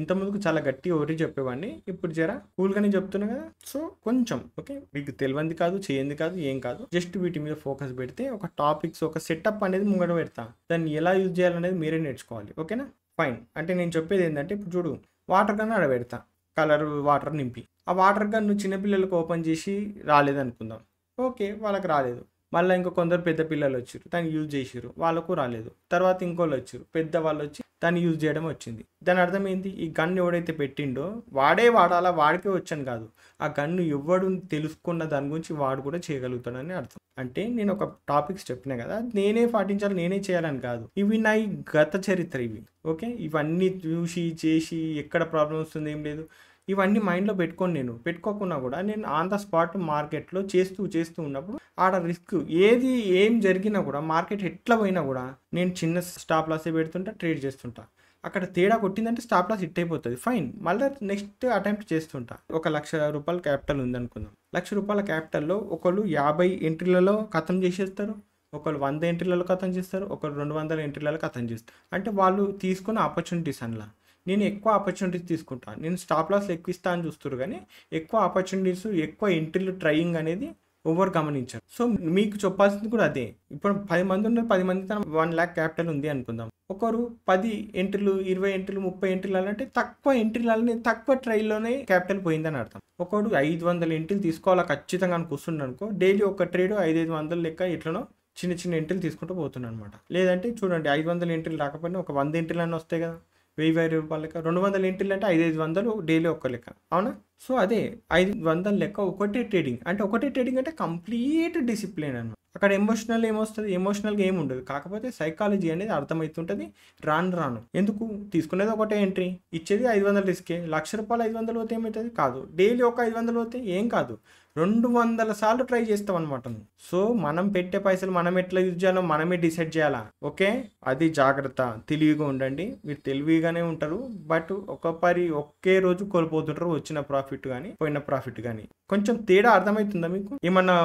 Speaker 1: ఇంత ముందుకు చాలా గట్టి ఓరి చెప్పేవాడిని ఇప్పుడు జరా కూల్గానే చెప్తున్నా కదా సో కొంచెం ఓకే మీకు తెలియంది కాదు చేయంది కాదు ఏం కాదు జస్ట్ వీటి మీద ఫోకస్ పెడితే ఒక టాపిక్స్ ఒక సెటప్ అనేది ముంగడ పెడతా దాన్ని ఎలా యూజ్ చేయాలనేది మీరే నేర్చుకోవాలి ఓకేనా ఫైన్ అంటే నేను చెప్పేది ఏంటంటే ఇప్పుడు చూడు వాటర్ కన్నా అడ పెడతా కలర్ వాటర్ నింపి ఆ వాటర్ గన్ను నువ్వు చిన్నపిల్లలకు ఓపెన్ చేసి రాలేదనుకుందాం ఓకే వాళ్ళకి రాలేదు మళ్ళీ ఇంకో కొందరు పెద్ద పిల్లలు వచ్చారు దాన్ని యూజ్ చేసిరు వాళ్ళకు రాలేదు తర్వాత ఇంకోళ్ళు వచ్చారు పెద్ద వాళ్ళు వచ్చి దాన్ని యూజ్ చేయడం వచ్చింది దాని అర్థమైంది ఈ గన్ ఎవడైతే పెట్టిండో వాడే వాడాలా వాడికే వచ్చాను కాదు ఆ గన్ను ఎవడు తెలుసుకున్న దాని గురించి వాడు కూడా చేయగలుగుతాడని అర్థం అంటే నేను ఒక టాపిక్స్ చెప్పినా కదా నేనే పాటించాలి నేనే చేయాలని కాదు ఇవి నా గత చరిత్ర ఇవి ఓకే ఇవన్నీ చూసి చేసి ఎక్కడ ప్రాబ్లం వస్తుంది ఏం లేదు ఇవన్నీ మైండ్లో పెట్టుకొని నేను పెట్టుకోకుండా కూడా నేను ఆన్ ద స్పాట్ మార్కెట్లో చేస్తూ చేస్తూ ఉన్నప్పుడు ఆడ రిస్క్ ఏది ఏం జరిగినా కూడా మార్కెట్ ఎట్లా పోయినా కూడా నేను చిన్న స్టాప్ లాసే పెడుతుంటా ట్రేడ్ చేస్తుంటా అక్కడ తేడా కొట్టిందంటే స్టాప్ లాస్ హిట్ అయిపోతుంది ఫైన్ మళ్ళీ నెక్స్ట్ అటెంప్ట్ చేస్తుంటా ఒక లక్ష రూపాయల క్యాపిటల్ ఉందనుకుందాం లక్ష రూపాయల క్యాపిటల్లో ఒకళ్ళు యాభై ఎంట్రీలలో ఖతం చేసేస్తారు ఒకరు వంద ఎంట్రీలలో కథం చేస్తారు ఒకరు రెండు వందల ఎంట్రీలలో కథం చేస్తారు అంటే వాళ్ళు తీసుకున్న ఆపర్చునిటీస్ అందులో నేను ఎక్కువ ఆపర్చునిటీస్ తీసుకుంటాను నేను స్టాప్ లాస్ ఎక్కువ ఇస్తా అని చూస్తారు కానీ ఎక్కువ ఆపర్చునిటీస్ ఎక్కువ ఎంట్రీలు ట్రయింగ్ అనేది ఓవర్ గమనించారు సో మీకు చెప్పాల్సింది కూడా అదే ఇప్పుడు పది మంది ఉన్న పది మంది తన వన్ ల్యాక్ క్యాపిటల్ ఉంది అనుకుందాం ఒకరు పది ఎంట్రీలు ఇరవై ఎంట్రీలు ముప్పై ఎంట్రీలు అంటే తక్కువ ఎంట్రీలనే తక్కువ ట్రైల్లోనే క్యాపిటల్ పోయిందని అర్థం ఒకడు ఐదు వందల ఎంట్రీలు తీసుకోవాలా ఖచ్చితంగా అని అనుకో డైలీ ఒక ట్రేడ్ ఐదు ఐదు వందల లెక్క ఎట్లనో చిన్న చిన్న ఎంట్రీలు తీసుకుంటూ పోతున్నాడు అనమాట లేదంటే చూడండి ఐదు వందల ఎంట్రీలు రాకపోయినా ఒక వంద ఎంట్రీలు అని వస్తాయి కదా వెయ్యి వెయ్యి రూపాయలు లెక్క రెండు వందల ఎంట్రీలు అంటే ఐదు ఐదు వందలు డైలీ ఒక్క లెక్క అవునా సో అదే ఐదు వందల లెక్క ఒకటే ట్రేడింగ్ అంటే ఒకటే ట్రేడింగ్ అంటే కంప్లీట్ డిసిప్లిన్ అన్న అక్కడ ఎమోషనల్ ఏమొస్తుంది ఎమోషనల్గా ఏమి ఉండదు కాకపోతే సైకాలజీ అనేది అర్థమవుతుంటుంది రాను రాను ఎందుకు తీసుకునేది ఒకటే ఎంట్రీ ఇచ్చేది ఐదు వందల రిస్కే లక్ష రూపాయలు ఐదు వందలు పోతే ఏమవుతుంది కాదు డైలీ ఒక ఐదు వందలు పోతే ఏం కాదు రెండు వందల సార్లు ట్రై చేస్తాం అనమాట సో మనం పెట్టే పైసలు మనం ఎట్లా యూజ్ చేయాలో మనమే డిసైడ్ చేయాలా ఓకే అది జాగ్రత్త తెలివిగా ఉండండి మీరు తెలివిగానే ఉంటారు బట్ ఒక పరి ఒకే రోజు కోల్పోతుంటారు వచ్చిన ప్రాఫిట్ కానీ పోయిన ప్రాఫిట్ కానీ కొంచెం తేడా అర్థమవుతుందా మీకు ఏమన్నా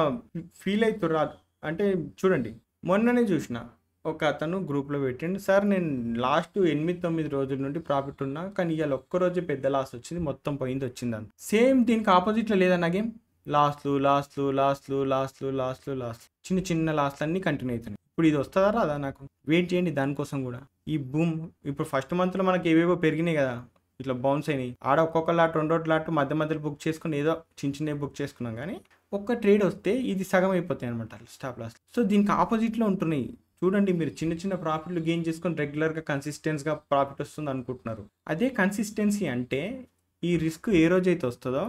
Speaker 1: ఫీల్ అవుతురా అంటే చూడండి మొన్ననే చూసిన ఒక అతను గ్రూప్లో పెట్టిండు సార్ నేను లాస్ట్ ఎనిమిది తొమ్మిది రోజుల నుండి ప్రాఫిట్ ఉన్నా కానీ ఇవాళ ఒక్కరోజు పెద్ద లాస్ వచ్చింది మొత్తం పోయింది వచ్చిందని సేమ్ దీనికి ఆపోజిట్లో లేదా నాకేం లాస్ట్లు లాస్ట్లు లాస్ట్లు లాస్ట్లు లాస్ట్లు లాస్ట్ చిన్న చిన్న లాస్ట్లు అన్నీ కంటిన్యూ అవుతున్నాయి ఇప్పుడు ఇది వస్తుందా రాదా నాకు వెయిట్ చేయండి దానికోసం కూడా ఈ బూమ్ ఇప్పుడు ఫస్ట్ మంత్లో మనకి ఏవేవో పెరిగినాయి కదా ఇట్లా బౌన్స్ అయినాయి ఆడ ఒక్కొక్క లాట్ రెండో లాట్ మధ్య మధ్యలో బుక్ చేసుకుని ఏదో చిన్న చిన్నవి బుక్ చేసుకున్నాం కానీ ఒక్క ట్రేడ్ వస్తే ఇది సగం అయిపోతాయి అనమాట స్టాప్ లాస్ సో దీనికి ఆపోజిట్లో ఉంటున్నాయి చూడండి మీరు చిన్న చిన్న ప్రాఫిట్లు గెయిన్ చేసుకొని రెగ్యులర్గా కన్సిస్టెన్స్గా ప్రాఫిట్ వస్తుంది అనుకుంటున్నారు అదే కన్సిస్టెన్సీ అంటే ఈ రిస్క్ ఏ రోజైతే వస్తుందో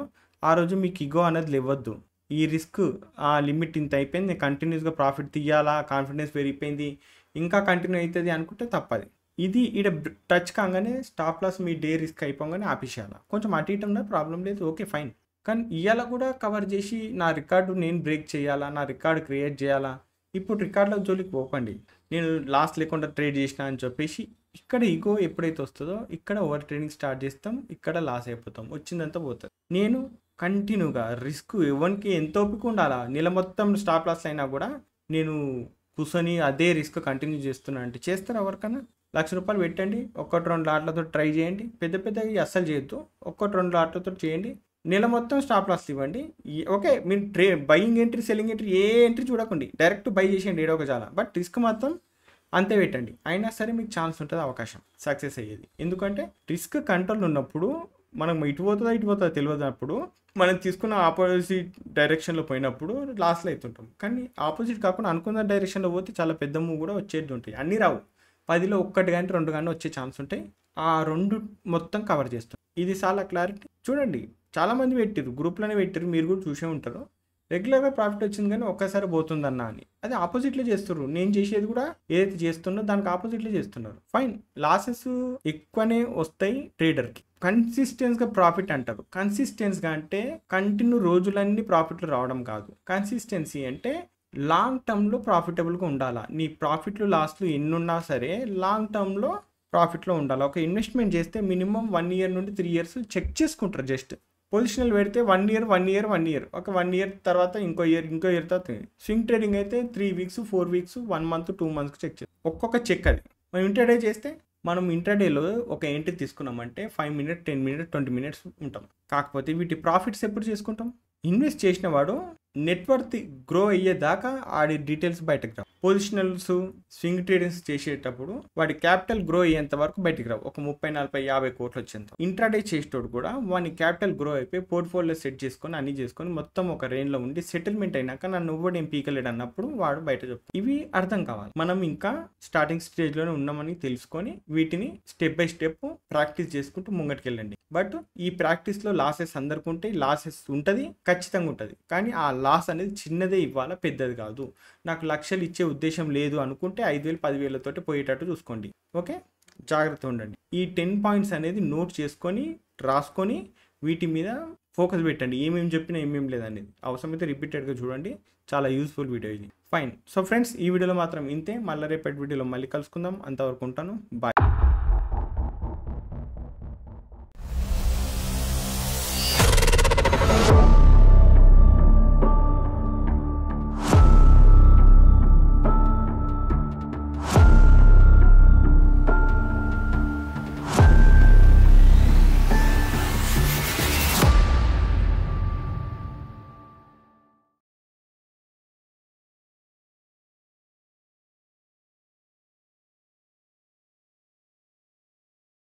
Speaker 1: ఆ రోజు మీకు ఇగో అనేది ఇవ్వద్దు ఈ రిస్క్ ఆ లిమిట్ ఇంత అయిపోయింది నేను కంటిన్యూస్గా ప్రాఫిట్ తీయాలా కాన్ఫిడెన్స్ పెరిగిపోయింది ఇంకా కంటిన్యూ అవుతుంది అనుకుంటే తప్పది ఇది ఈడ టచ్ కాగానే స్టాప్ లాస్ మీ డే రిస్క్ అయిపోగానే ఆపేసేయాల కొంచెం అటు ఇటు ఉన్న ప్రాబ్లం లేదు ఓకే ఫైన్ కానీ ఇవాళ కూడా కవర్ చేసి నా రికార్డు నేను బ్రేక్ చేయాలా నా రికార్డు క్రియేట్ చేయాలా ఇప్పుడు రికార్డులో జోలికి పోకండి నేను లాస్ట్ లేకుండా ట్రేడ్ చేసిన అని చెప్పేసి ఇక్కడ ఈగో ఎప్పుడైతే వస్తుందో ఇక్కడ ఓవర్ ట్రేడింగ్ స్టార్ట్ చేస్తాం ఇక్కడ లాస్ అయిపోతాం వచ్చిందంతా పోతుంది నేను కంటిన్యూగా రిస్క్ ఎవరికి ఎంత ఓపిక ఉండాలా నెల మొత్తం స్టాప్ లాస్ అయినా కూడా నేను కూర్చొని అదే రిస్క్ కంటిన్యూ చేస్తున్నా అంటే చేస్తారా ఎవరికైనా లక్ష రూపాయలు పెట్టండి ఒక్కటి రెండు లాట్లతో ట్రై చేయండి పెద్ద పెద్దవి అస్సలు చేయొద్దు ఒక్కటి రెండు లాట్లతో చేయండి నెల మొత్తం స్టాప్ లాస్ ఇవ్వండి ఓకే మీరు ట్రే బయింగ్ ఎంట్రీ సెల్లింగ్ ఎంట్రీ ఏ ఎంట్రీ చూడకండి డైరెక్ట్ బై చేసేయండి ఏడో ఒక చాలా బట్ రిస్క్ మాత్రం అంతే పెట్టండి అయినా సరే మీకు ఛాన్స్ ఉంటుంది అవకాశం సక్సెస్ అయ్యేది ఎందుకంటే రిస్క్ కంట్రోల్ ఉన్నప్పుడు మనం ఇటు పోతుందా ఇటు పోతుందా అప్పుడు మనం తీసుకున్న ఆపోజిట్ డైరెక్షన్లో పోయినప్పుడు లాస్లో అవుతుంటాం కానీ ఆపోజిట్ కాకుండా అనుకున్న డైరెక్షన్లో పోతే చాలా పెద్ద మూవ్ కూడా వచ్చేది ఉంటాయి అన్నీ రావు పదిలో ఒక్కటి కానీ రెండు కానీ వచ్చే ఛాన్స్ ఉంటాయి ఆ రెండు మొత్తం కవర్ చేస్తాం ఇది చాలా క్లారిటీ చూడండి చాలామంది పెట్టారు గ్రూప్లోనే పెట్టారు మీరు కూడా చూసే ఉంటారు రెగ్యులర్గా ప్రాఫిట్ వచ్చింది కానీ ఒక్కసారి పోతుందన్నా అని అది ఆపోజిట్లో చేస్తున్నారు నేను చేసేది కూడా ఏదైతే చేస్తున్నా దానికి ఆపోజిట్లో చేస్తున్నారు ఫైన్ లాసెస్ ఎక్కువనే వస్తాయి ట్రేడర్కి కన్సిస్టెన్స్గా ప్రాఫిట్ అంటారు కన్సిస్టెన్స్గా అంటే కంటిన్యూ రోజులన్నీ ప్రాఫిట్లు రావడం కాదు కన్సిస్టెన్సీ అంటే లాంగ్ టర్మ్లో ప్రాఫిటబుల్గా ఉండాలా నీ ప్రాఫిట్లు లాస్ట్లు ఉన్నా సరే లాంగ్ టర్మ్లో ప్రాఫిట్లో ఉండాలి ఒక ఇన్వెస్ట్మెంట్ చేస్తే మినిమం వన్ ఇయర్ నుండి త్రీ ఇయర్స్ చెక్ చేసుకుంటారు జస్ట్ పొజిషన్లు పెడితే one year one year one year ఒక వన్ ఇయర్ తర్వాత ఇంకో ఇయర్ ఇంకో ఇయర్ తర్వాత స్వింగ్ ట్రేడింగ్ అయితే three weeks four weeks one month two మంత్స్కి చెక్ చేస్తాం ఒక్కొక్క చెక్ అది మనం ఇంటర్డే చేస్తే మనం ఇంటర్డేలో ఒక ఎంట్రీ తీసుకున్నామంటే five minute ten minutes twenty minutes ఉంటాం కాకపోతే వీటి ప్రాఫిట్స్ ఎప్పుడు చేసుకుంటాం ఇన్వెస్ట్ చేసిన వాడు నెట్వర్త్ గ్రో అయ్యేదాకా ఆడి డీటెయిల్స్ బయటకు రావు పొజిషనల్స్ స్వింగ్ ట్రేడింగ్స్ చేసేటప్పుడు వాడి క్యాపిటల్ గ్రో అయ్యేంత వరకు బయటకు రావు ఒక ముప్పై నలభై యాభై కోట్లు వచ్చేంత ఇంట్రాడే చేసేటోడు కూడా వాని క్యాపిటల్ గ్రో అయిపోయి పోర్ట్ఫోలియో సెట్ చేసుకొని అన్ని చేసుకొని మొత్తం ఒక రేంజ్లో ఉండి సెటిల్మెంట్ అయినాక నన్ను ఇవ్వడం పీకలేడు అన్నప్పుడు వాడు బయట చెప్తాడు ఇవి అర్థం కావాలి మనం ఇంకా స్టార్టింగ్ స్టేజ్లోనే ఉన్నామని తెలుసుకొని వీటిని స్టెప్ బై స్టెప్ ప్రాక్టీస్ చేసుకుంటూ ముంగటికెళ్ళండి బట్ ఈ ప్రాక్టీస్లో లాసెస్ అందరికి ఉంటే లాసెస్ ఉంటుంది ఖచ్చితంగా ఉంటుంది కానీ ఆ లాస్ అనేది చిన్నదే ఇవ్వాలా పెద్దది కాదు నాకు లక్షలు ఇచ్చే ఉద్దేశం లేదు అనుకుంటే ఐదు వేలు పదివేలతో పోయేటట్టు చూసుకోండి ఓకే జాగ్రత్త ఉండండి ఈ టెన్ పాయింట్స్ అనేది నోట్ చేసుకొని రాసుకొని వీటి మీద ఫోకస్ పెట్టండి ఏమేమి చెప్పినా ఏమేం లేదనేది అవసరమైతే రిపీటెడ్గా చూడండి చాలా యూస్ఫుల్ వీడియో ఇది ఫైన్ సో ఫ్రెండ్స్ ఈ వీడియోలో మాత్రం ఇంతే మళ్ళీ రేపటి వీడియోలో మళ్ళీ కలుసుకుందాం అంతవరకు ఉంటాను బాయ్